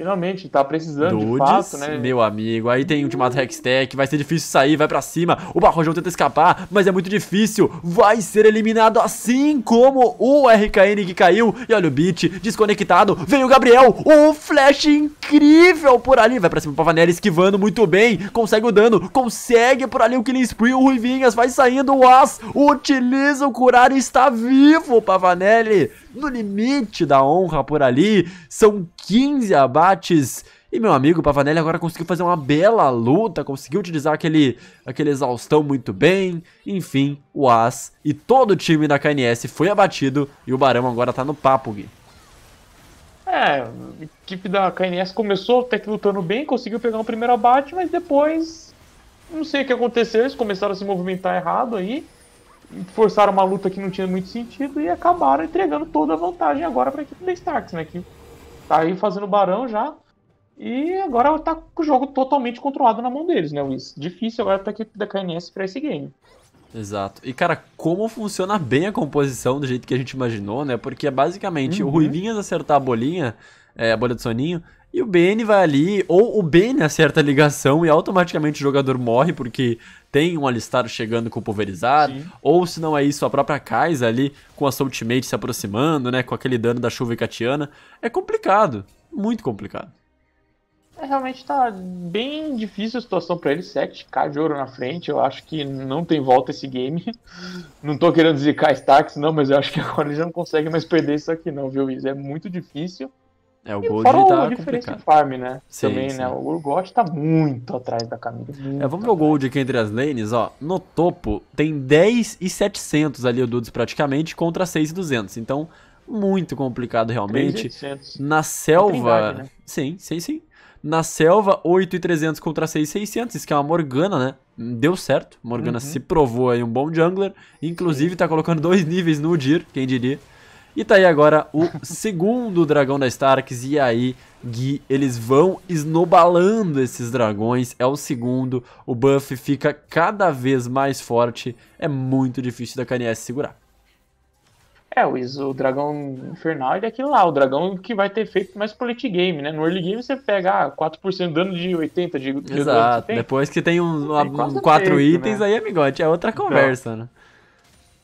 Finalmente, tá precisando Dudes, de fato, né? Meu amigo, aí tem Ultimato Hextech, vai ser difícil sair, vai para cima. O Barrojão tenta escapar, mas é muito difícil. Vai ser eliminado assim como o RKN que caiu. E olha o Beat, desconectado. Veio o Gabriel, um flash incrível por ali. Vai pra cima o Pavanelli esquivando muito bem. Consegue o dano, consegue por ali o Killing Spree. O Ruivinhas vai saindo, o As utiliza o curar e está vivo o Pavanelli no limite da honra por ali. São 15 abates. E meu amigo Pavanelli agora conseguiu fazer uma bela luta, conseguiu utilizar aquele, aquele exaustão muito bem. Enfim, o As e todo o time da KNS foi abatido e o Barão agora tá no papo, Gui. É, a equipe da KNS começou até que lutando bem, conseguiu pegar o um primeiro abate, mas depois. Não sei o que aconteceu, eles começaram a se movimentar errado aí forçaram uma luta que não tinha muito sentido e acabaram entregando toda a vantagem agora para a equipe da Starks, né? Que tá aí fazendo barão já e agora tá com o jogo totalmente controlado na mão deles, né, Luiz? Difícil agora para a equipe da KNS para esse game. Exato. E cara, como funciona bem a composição do jeito que a gente imaginou, né? Porque é basicamente uhum. o Ruivinhas acertar a bolinha, é, a bolha do soninho, e o Bane vai ali, ou o Bane acerta a ligação e automaticamente o jogador morre porque tem um alistar chegando com o pulverizado, Sim. ou se não é isso, a própria Kaisa ali com a sua ultimate se aproximando, né, com aquele dano da chuva Catiana. É complicado, muito complicado. É, realmente tá bem difícil a situação para ele, 7k de ouro na frente, eu acho que não tem volta esse game. Não tô querendo dizer zicar stacks não, mas eu acho que agora ele já não consegue mais perder isso aqui não, viu, Isa? É muito difícil. É, o Gold Fora tá o complicado. farm, né? Sim, Também, né? sim. né? O Urgot tá muito atrás da camisa. É, vamos ver o Gold aqui entre as lanes, ó. No topo tem 10 e 700 ali o Dudes praticamente contra 6 e 200. Então, muito complicado realmente. 300. Na selva... Trindade, né? Sim, sim, sim. Na selva, 8 e 300 contra 6 e 600. Isso que é uma Morgana, né? Deu certo. Morgana uhum. se provou aí um bom jungler. Inclusive, sim. tá colocando dois níveis no Udyr, quem diria. E tá aí agora o segundo dragão da Starks. E aí, Gui, eles vão esnobalando esses dragões. É o segundo. O buff fica cada vez mais forte. É muito difícil da KNS segurar. É, o, o dragão infernal é aquilo lá, o dragão que vai ter efeito mais pro late game, né? No early game você pega ah, 4% de dano de 80 de, de Exato, dano que depois que tem um, um quatro, itens, né? aí é é outra conversa, então, né?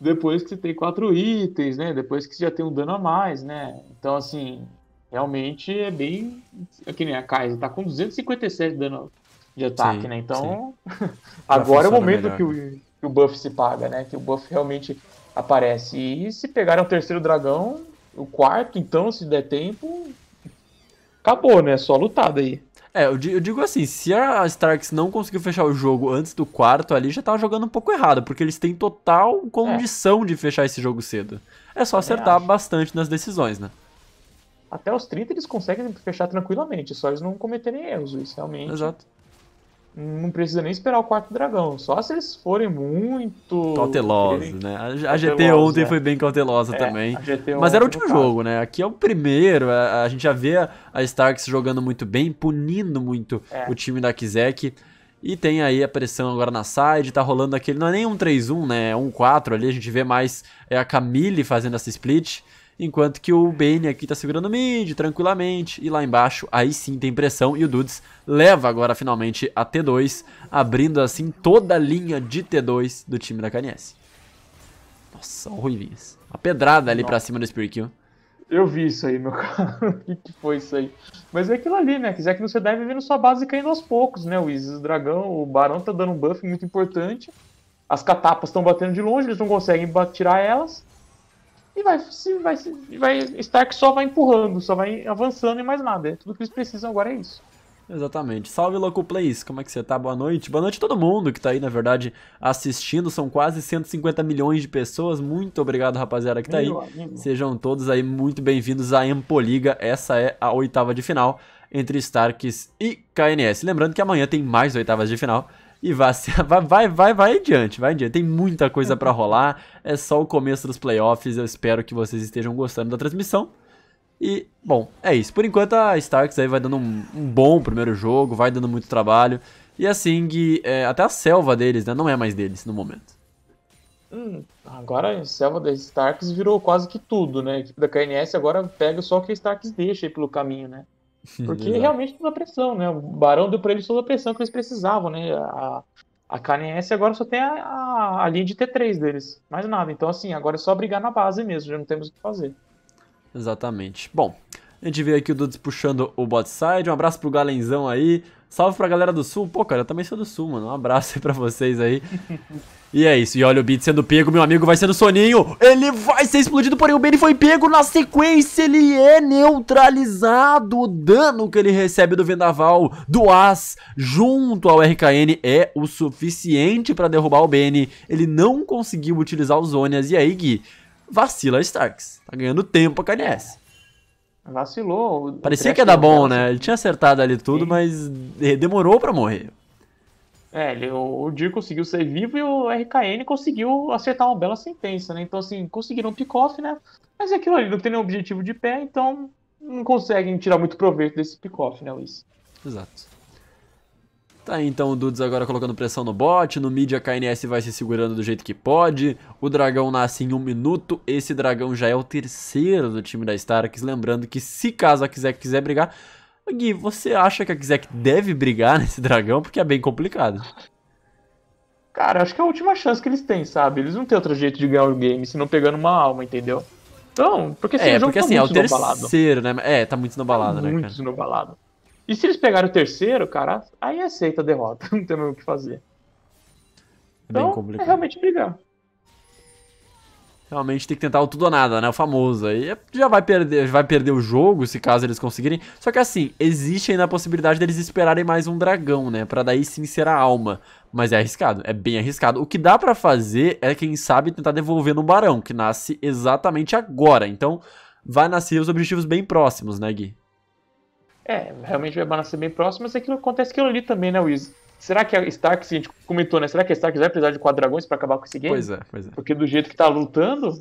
depois que você tem quatro itens, né? Depois que você já tem um dano a mais, né? Então, assim, realmente é bem. Aqui é nem a Kaiser tá com 257 dano de ataque, sim, né? Então, agora é o momento que o, né? que o buff se paga, né? Que o buff realmente aparece. E se pegarem o terceiro dragão, o quarto, então, se der tempo, acabou, né? É só lutada aí. É, eu digo assim, se a Starks não conseguiu fechar o jogo antes do quarto ali, já tava jogando um pouco errado, porque eles têm total condição é. de fechar esse jogo cedo. É só acertar bastante nas decisões, né? Até os 30 eles conseguem fechar tranquilamente, só eles não cometerem erros, isso realmente. Exato não precisa nem esperar o quarto dragão. Só se eles forem muito. Cautelosos, né? A, a GT ontem é. foi bem cautelosa é, também. Mas era o último jogo, né? Aqui é o primeiro. A, a gente já vê a, a Starks jogando muito bem, punindo muito é. o time da Kizek. E tem aí a pressão agora na side, tá rolando aquele. Não é nem um 3-1, né? É um 4 ali. A gente vê mais é a Camille fazendo essa split. Enquanto que o Bane aqui tá segurando o mid tranquilamente. E lá embaixo, aí sim tem pressão. E o Dudes leva agora finalmente a T2, abrindo assim toda a linha de T2 do time da KNS. Nossa, o Ruivinhas. A pedrada ali Nossa. pra cima do Spirit Kill. Eu vi isso aí, meu cara. O que, que, foi isso aí? Mas é aquilo ali, né? Quiser é que você deve vir na sua base caindo aos poucos, né? O Isis, o Dragão, o Barão tá dando um buff muito importante. As catapas estão batendo de longe, eles não conseguem tirar elas e vai, se, vai, se, vai Stark só vai empurrando, só vai avançando e mais nada. É tudo que eles precisam agora é isso. Exatamente. Salve Loco Plays, como é que você tá? Boa noite. Boa noite a todo mundo que tá aí, na verdade, assistindo. São quase 150 milhões de pessoas. Muito obrigado, rapaziada, que tá aí. Sejam todos aí muito bem-vindos à Empoliga. Essa é a oitava de final entre Starks e KNS. Lembrando que amanhã tem mais oitavas de final e vai, vai, vai, vai adiante, vai adiante. Tem muita coisa para rolar. É só o começo dos playoffs. Eu espero que vocês estejam gostando da transmissão. E, bom, é isso. Por enquanto a Starks aí vai dando um, um bom primeiro jogo, vai dando muito trabalho. E a Sing, é, até a selva deles, né? Não é mais deles no momento. Hum, agora a selva da Starks virou quase que tudo, né? A equipe da KNS agora pega só o que a Starks deixa aí pelo caminho, né? Porque realmente toda a pressão, né? O Barão deu pra eles toda a pressão que eles precisavam, né? A, a KNS agora só tem a, a, a linha de T3 deles, mais nada. Então, assim, agora é só brigar na base mesmo, já não temos o que fazer. Exatamente. Bom, a gente vê aqui o Dudes puxando o bot side. Um abraço pro Galenzão aí. Salve pra galera do Sul. Pô, cara, eu também sou do Sul, mano. Um abraço aí pra vocês aí. E é isso. E olha o Bid sendo pego, meu amigo vai sendo soninho. Ele vai ser explodido, porém o Benny foi pego. Na sequência, ele é neutralizado. O dano que ele recebe do Vendaval, do As, junto ao RKN, é o suficiente pra derrubar o Benny. Ele não conseguiu utilizar os Zonias. E aí, Gui, vacila Starks. Tá ganhando tempo a KNS. Vacilou. Parecia que ia dar bom, né? Ele tinha acertado ali tudo, Sim. mas demorou pra morrer. É, ele, o, o conseguiu ser vivo e o RKN conseguiu acertar uma bela sentença, né? Então, assim, conseguiram um pick-off, né? Mas é aquilo ali, não tem nenhum objetivo de pé, então não conseguem tirar muito proveito desse pick-off, né, Luiz? Exato. Tá então o Dudes agora colocando pressão no bot, no mid a KNS vai se segurando do jeito que pode, o dragão nasce em um minuto, esse dragão já é o terceiro do time da Starks, lembrando que se caso a quiser quiser brigar, Gui, você acha que a Kizek deve brigar nesse dragão? Porque é bem complicado. Cara, acho que é a última chance que eles têm, sabe? Eles não têm outro jeito de ganhar o game se não pegando uma alma, entendeu? Então, porque assim, é, o jogo porque, tá assim, muito é o terceiro, né? É, tá muito tá esnobalado, tá né, muito cara? Muito esnobalado. E se eles pegarem o terceiro, cara, aí aceita a derrota, não tem mais o que fazer. É então, é realmente brigar realmente tem que tentar o tudo ou nada, né? O famoso. Aí é, já vai perder, vai perder o jogo, se caso eles conseguirem. Só que assim, existe ainda a possibilidade deles esperarem mais um dragão, né? Pra daí sim ser a alma. Mas é arriscado, é bem arriscado. O que dá para fazer é, quem sabe, tentar devolver no barão, que nasce exatamente agora. Então, vai nascer os objetivos bem próximos, né, Gui? É, realmente vai nascer bem próximo, mas é aquilo acontece aquilo ali também, né, Wiz? Será que a Stark, a gente comentou, né? Será que a Stark vai precisar de quatro dragões para acabar com esse game? Pois é, pois é. Porque do jeito que tá lutando,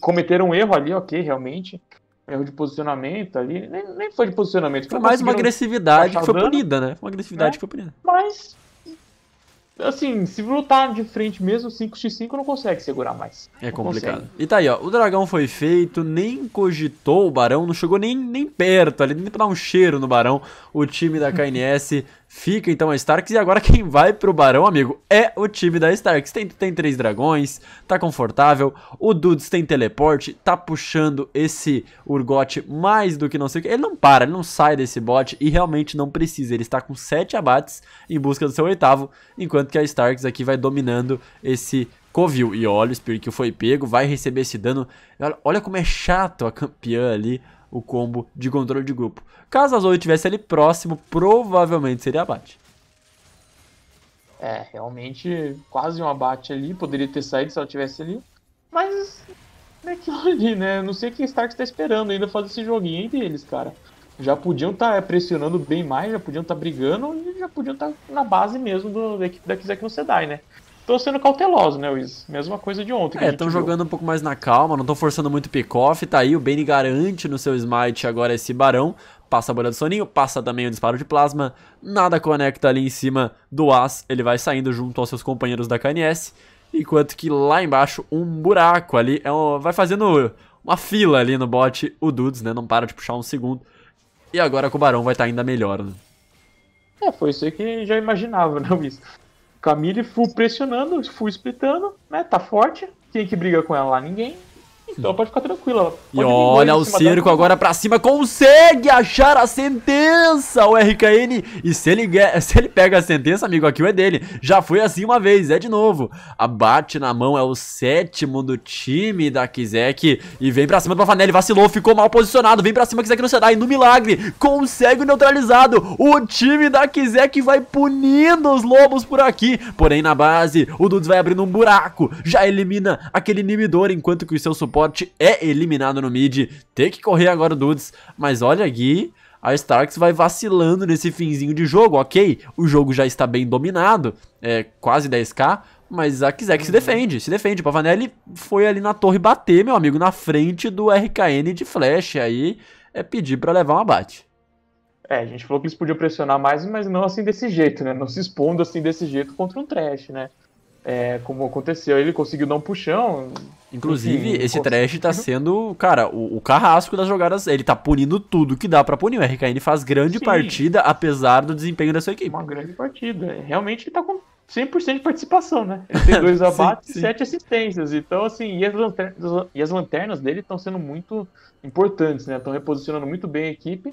cometeram um erro ali, ok, realmente. Erro de posicionamento ali. Nem, nem foi de posicionamento. Foi mais uma agressividade que foi punida, né? Foi uma agressividade é. que foi punida. Mas. Assim, se lutar de frente mesmo, 5x5 não consegue segurar mais. É complicado. E tá aí, ó. O dragão foi feito, nem cogitou o barão, não chegou nem, nem perto ali, nem pra dar um cheiro no barão. O time da KNS Fica então a Starks e agora quem vai pro Barão, amigo, é o time da Starks. Tem, tem três dragões, tá confortável, o Dudes tem teleporte, tá puxando esse Urgot mais do que não sei o que. Ele não para, ele não sai desse bot e realmente não precisa. Ele está com sete abates em busca do seu oitavo, enquanto que a Starks aqui vai dominando esse Covil. E olha, o Spirit que foi pego, vai receber esse dano. Olha, olha como é chato a campeã ali o combo de controle de grupo. Caso a Zoe tivesse ali próximo, provavelmente seria abate. É, realmente quase um abate ali, poderia ter saído se ela tivesse ali. Mas é aquilo ali, né? não sei o que Stark está esperando ainda fazer esse joguinho aí deles, cara. Já podiam estar tá pressionando bem mais, já podiam estar tá brigando e já podiam estar tá na base mesmo do, da equipe da Kizek no Sedai, né? estão sendo cauteloso, né, Wiz? Mesma coisa de ontem. É, estão jogando um pouco mais na calma, não estão forçando muito pick-off. Tá aí, o Benny garante no seu smite agora esse barão. Passa a bolha do soninho, passa também o disparo de plasma. Nada conecta ali em cima do As. Ele vai saindo junto aos seus companheiros da KNS. Enquanto que lá embaixo, um buraco ali. É um, vai fazendo uma fila ali no bot o Dudes, né? Não para de puxar um segundo. E agora com o Barão vai estar tá ainda melhor, né? É, foi isso aí que já imaginava, né, Wiz? Camille full pressionando, full splitando, né? Tá forte. Quem que briga com ela lá? Ninguém. Então pode ficar tranquila. e olha o circo agora pra cima, consegue achar a sentença, o RKN. E se ele, se ele pega a sentença, amigo, aqui é dele. Já foi assim uma vez, é de novo. Abate na mão, é o sétimo do time da Kizek. E vem pra cima do Bafanelli, vacilou, ficou mal posicionado. Vem pra cima, Kizek no Sedai, no milagre. Consegue o neutralizado. O time da Kizek vai punindo os lobos por aqui. Porém, na base, o Dudes vai abrindo um buraco. Já elimina aquele inibidor, enquanto que o seu suporte suporte é eliminado no mid. Tem que correr agora o Dudes. Mas olha aqui, a Starks vai vacilando nesse finzinho de jogo, ok? O jogo já está bem dominado, é quase 10k, mas a Kizek uhum. se defende, se defende. Pavanelli foi ali na torre bater, meu amigo, na frente do RKN de flash, aí é pedir para levar um abate. É, a gente falou que eles podiam pressionar mais, mas não assim desse jeito, né? Não se expondo assim desse jeito contra um trash, né? É, como aconteceu, ele conseguiu dar um puxão. Inclusive, enfim, esse trash tá sendo, cara, o, o, carrasco das jogadas. Ele tá punindo tudo que dá para punir. O RKN faz grande Sim. partida, apesar do desempenho da sua equipe. Uma grande partida. Realmente ele tá com 100% de participação, né? Ele tem dois abates sim, e sete assistências. Então, assim, e as, lanternas, e as lanternas dele estão sendo muito importantes, né? Estão reposicionando muito bem a equipe.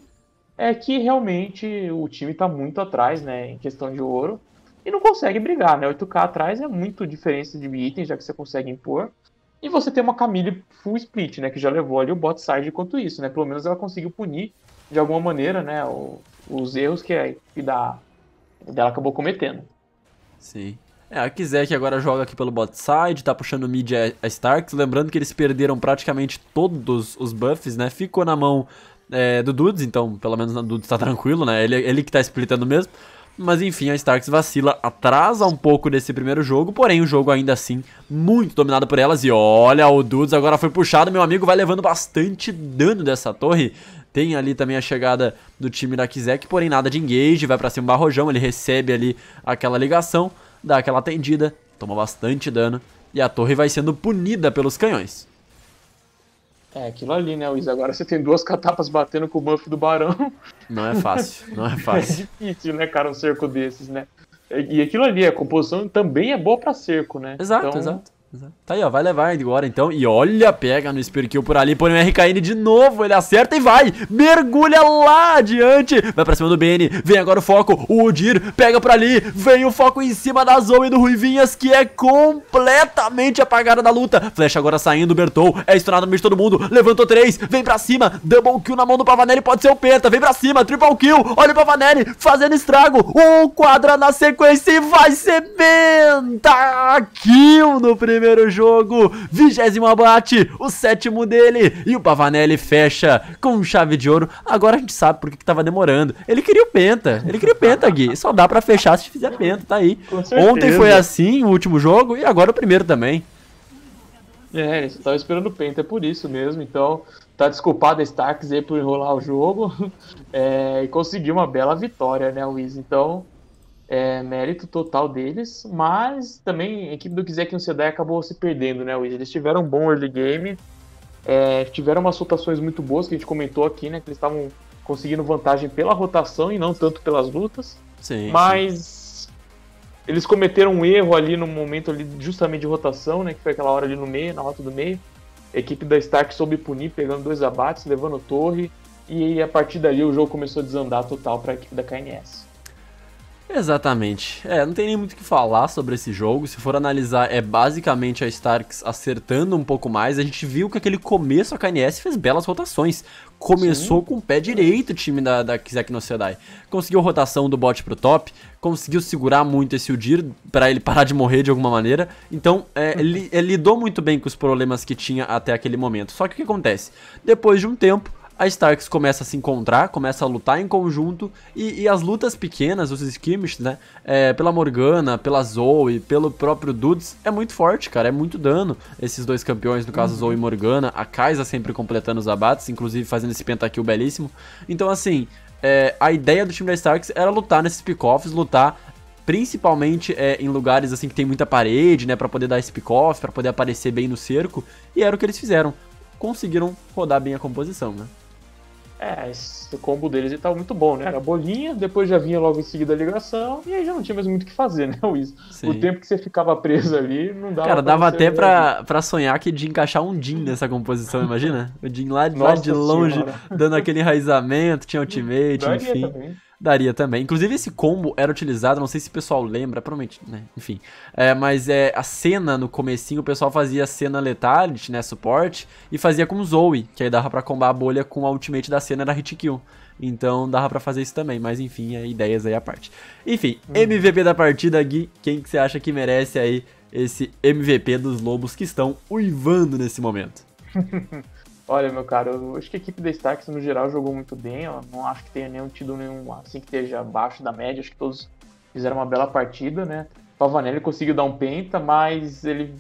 É que realmente o time está muito atrás, né? Em questão de ouro e não consegue brigar, né? 8K atrás é muito diferença de item, já que você consegue impor. E você tem uma Camille full split, né? Que já levou ali o bot side quanto isso, né? Pelo menos ela conseguiu punir de alguma maneira, né? O, os erros que, é, que dá dela acabou cometendo. Sim. É, a Kizek agora joga aqui pelo bot side, tá puxando mid a Starks. Lembrando que eles perderam praticamente todos os buffs, né? Ficou na mão é, do Dudes, então pelo menos na Dudes tá tranquilo, né? Ele, ele que tá splitando mesmo. Mas enfim, a Starks vacila, atrasa um pouco desse primeiro jogo, porém o jogo ainda assim muito dominado por elas. E olha, o Dudes agora foi puxado, meu amigo vai levando bastante dano dessa torre. Tem ali também a chegada do time da Kizek, porém nada de engage, vai pra cima o Barrojão, ele recebe ali aquela ligação, dá aquela atendida, toma bastante dano e a torre vai sendo punida pelos canhões. É aquilo ali, né, Wiz? Agora você tem duas catapas batendo com o buff do Barão. Não é fácil, não é fácil. é difícil, né, cara, um cerco desses, né? E aquilo ali, a composição também é boa para cerco, né? Exato, então, exato. Exato. Tá aí, ó. Vai levar agora então. E olha, pega no Spear Kill por ali. Põe um RKN de novo. Ele acerta e vai. Mergulha lá adiante. Vai pra cima do Benny. Vem agora o foco. O Odir pega por ali. Vem o foco em cima da Zoe do Ruivinhas, que é completamente apagada da luta. Flash agora saindo. Bertol é estourado no meio de todo mundo. Levantou três. Vem pra cima. Double kill na mão do Pavanelli. Pode ser o Penta. Vem pra cima. Triple kill. Olha o Pavanelli fazendo estrago. Um quadra na sequência e vai ser Penta kill no primeiro primeiro jogo, vigésimo abate, o sétimo dele, e o Pavanelli fecha com chave de ouro. Agora a gente sabe por que, tava demorando. Ele queria o penta, ele queria o penta, Gui. Só dá para fechar se fizer penta, tá aí. Ontem foi assim o último jogo e agora o primeiro também. É, você estavam esperando o penta, é por isso mesmo, então tá desculpado a Starks aí por enrolar o jogo é, e conseguiu uma bela vitória, né, Wiz? Então, é, mérito total deles, mas também a equipe do Kizek e o Sedai acabou se perdendo, né, Wiz? Eles tiveram um bom early game, é, tiveram umas rotações muito boas que a gente comentou aqui, né? Que eles estavam conseguindo vantagem pela rotação e não tanto pelas lutas. Sim. Mas eles cometeram um erro ali no momento ali justamente de rotação, né? Que foi aquela hora ali no meio, na rota do meio. A equipe da Stark soube punir, pegando dois abates, levando torre. E a partir dali o jogo começou a desandar total para a equipe da KNS. Exatamente. É, não tem nem muito o que falar sobre esse jogo. Se for analisar, é basicamente a Starks acertando um pouco mais. A gente viu que aquele começo a KNS fez belas rotações. Começou Sim. com o pé direito o time da, da Kizek no Sedai. Conseguiu rotação do bot pro top, conseguiu segurar muito esse Udir para ele parar de morrer de alguma maneira. Então, é, lidou muito bem com os problemas que tinha até aquele momento. Só que o que acontece? Depois de um tempo, a Starks começa a se encontrar, começa a lutar em conjunto, e, e as lutas pequenas, os skirmishes, né? É, pela Morgana, pela Zoe, pelo próprio Dudes, é muito forte, cara, é muito dano. Esses dois campeões, no caso uhum. Zoe e Morgana, a Kaisa sempre completando os abates, inclusive fazendo esse pentakill belíssimo. Então, assim, é, a ideia do time da Starks era lutar nesses pick-offs, lutar principalmente é, em lugares assim que tem muita parede, né, para poder dar esse pick-off, para poder aparecer bem no cerco, e era o que eles fizeram. Conseguiram rodar bem a composição, né? É, esse combo deles estava muito bom, né? Era bolinha, depois já vinha logo em seguida a ligação, e aí já não tinha mais muito o que fazer, né, Wiz? O tempo que você ficava preso ali, não dava Cara, dava até pra, pra sonhar que de encaixar um Jin nessa composição, imagina? O Jin lá, lá de longe, senhora. dando aquele enraizamento, tinha ultimate, Daria enfim. Também daria também. Inclusive, esse combo era utilizado, não sei se o pessoal lembra, provavelmente, né? Enfim. É, mas é a cena no comecinho, o pessoal fazia a cena letality, né? Suporte, e fazia com Zoe, que aí dava pra combar a bolha com a ultimate da cena era hit kill. Então dava pra fazer isso também, mas enfim, é, ideias aí à parte. Enfim, hum. MVP da partida, Gui, quem que você acha que merece aí esse MVP dos lobos que estão uivando nesse momento? Olha, meu cara, eu acho que a equipe da Starks no geral jogou muito bem. Eu não acho que tenha nenhum tido nenhum assim que esteja abaixo da média. Acho que todos fizeram uma bela partida, né? Pavanelli conseguiu dar um penta, mas ele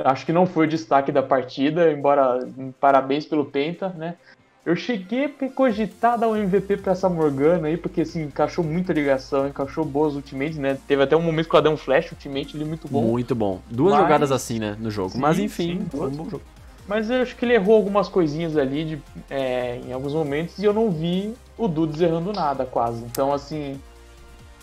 acho que não foi o destaque da partida, embora hum, parabéns pelo penta, né? Eu cheguei a cogitar dar um MVP para essa Morgana aí, porque assim, encaixou muita ligação, encaixou boas ultimates, né? Teve até um momento que ela deu um flash ultimate ali muito bom. Muito bom. Duas mas... jogadas assim, né, no jogo. Sim, mas enfim, sim, um bom jogo. Mas eu acho que ele errou algumas coisinhas ali de, é, em alguns momentos e eu não vi o Dudes errando nada quase. Então, assim,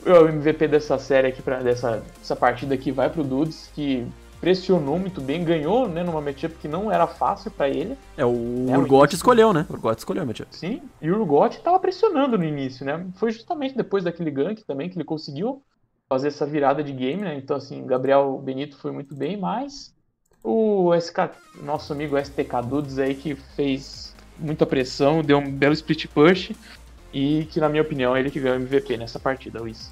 o MVP dessa série aqui, pra, dessa, dessa partida aqui, vai pro Dudes, que pressionou muito bem, ganhou né, numa matchup que não era fácil para ele. É, o é, Urgot escolheu, né? O Urgot escolheu a matchup. Sim, e o Urgot tava pressionando no início, né? Foi justamente depois daquele gank também que ele conseguiu fazer essa virada de game, né? Então, assim, Gabriel Benito foi muito bem, mas o SK, nosso amigo STK Dudes aí que fez muita pressão, deu um belo split push e que na minha opinião é ele que ganhou o MVP nessa partida, Luiz.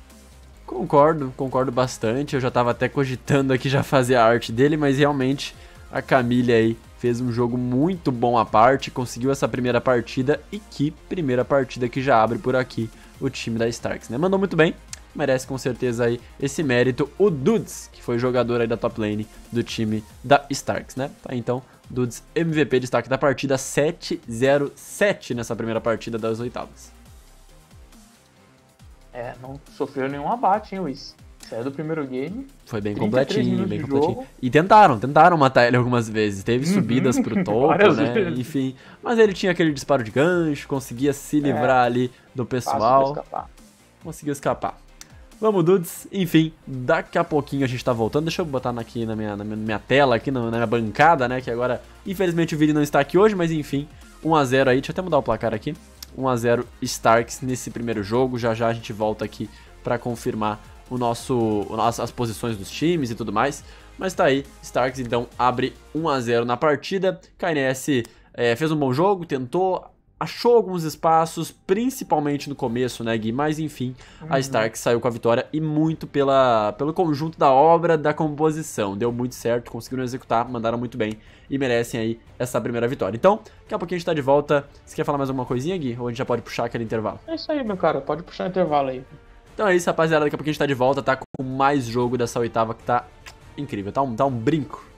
Concordo, concordo bastante. Eu já estava até cogitando aqui já fazer a arte dele, mas realmente a Camille aí fez um jogo muito bom à parte, conseguiu essa primeira partida e que primeira partida que já abre por aqui o time da Starks, né? Mandou muito bem, merece com certeza aí esse mérito o Dudes, que foi jogador aí da top lane do time da Starks, né? Tá, então, Dudes MVP destaque da partida 7-0-7 nessa primeira partida das oitavas. É, não sofreu nenhum abate, hein, Luiz? Saiu é do primeiro game. Foi bem completinho, bem completinho. E tentaram, tentaram matar ele algumas vezes. Teve uhum. subidas pro topo, né? Vezes. Enfim. Mas ele tinha aquele disparo de gancho, conseguia se é. livrar é, ali do pessoal. Conseguiu escapar. Vamos, dudes. Enfim, daqui a pouquinho a gente tá voltando. Deixa eu botar aqui na minha, na minha tela, aqui na, na minha bancada, né? Que agora, infelizmente, o vídeo não está aqui hoje, mas enfim. 1x0 aí, deixa eu até mudar o placar aqui. 1x0 Starks nesse primeiro jogo. Já já a gente volta aqui para confirmar o nosso, as, as, posições dos times e tudo mais. Mas tá aí, Starks então abre 1x0 na partida. KNS é, eh, fez um bom jogo, tentou, achou alguns espaços, principalmente no começo, né, Gui? Mas enfim, uhum. a Stark saiu com a vitória e muito pela, pelo conjunto da obra, da composição. Deu muito certo, conseguiram executar, mandaram muito bem e merecem aí essa primeira vitória. Então, daqui a pouquinho a gente tá de volta. Você quer falar mais alguma coisinha, Gui? Ou a gente já pode puxar aquele intervalo? É isso aí, meu cara, pode puxar o intervalo aí. Então é isso, rapaziada. Daqui a pouquinho a gente tá de volta, tá? Com mais jogo dessa oitava que tá incrível, tá um, tá um brinco.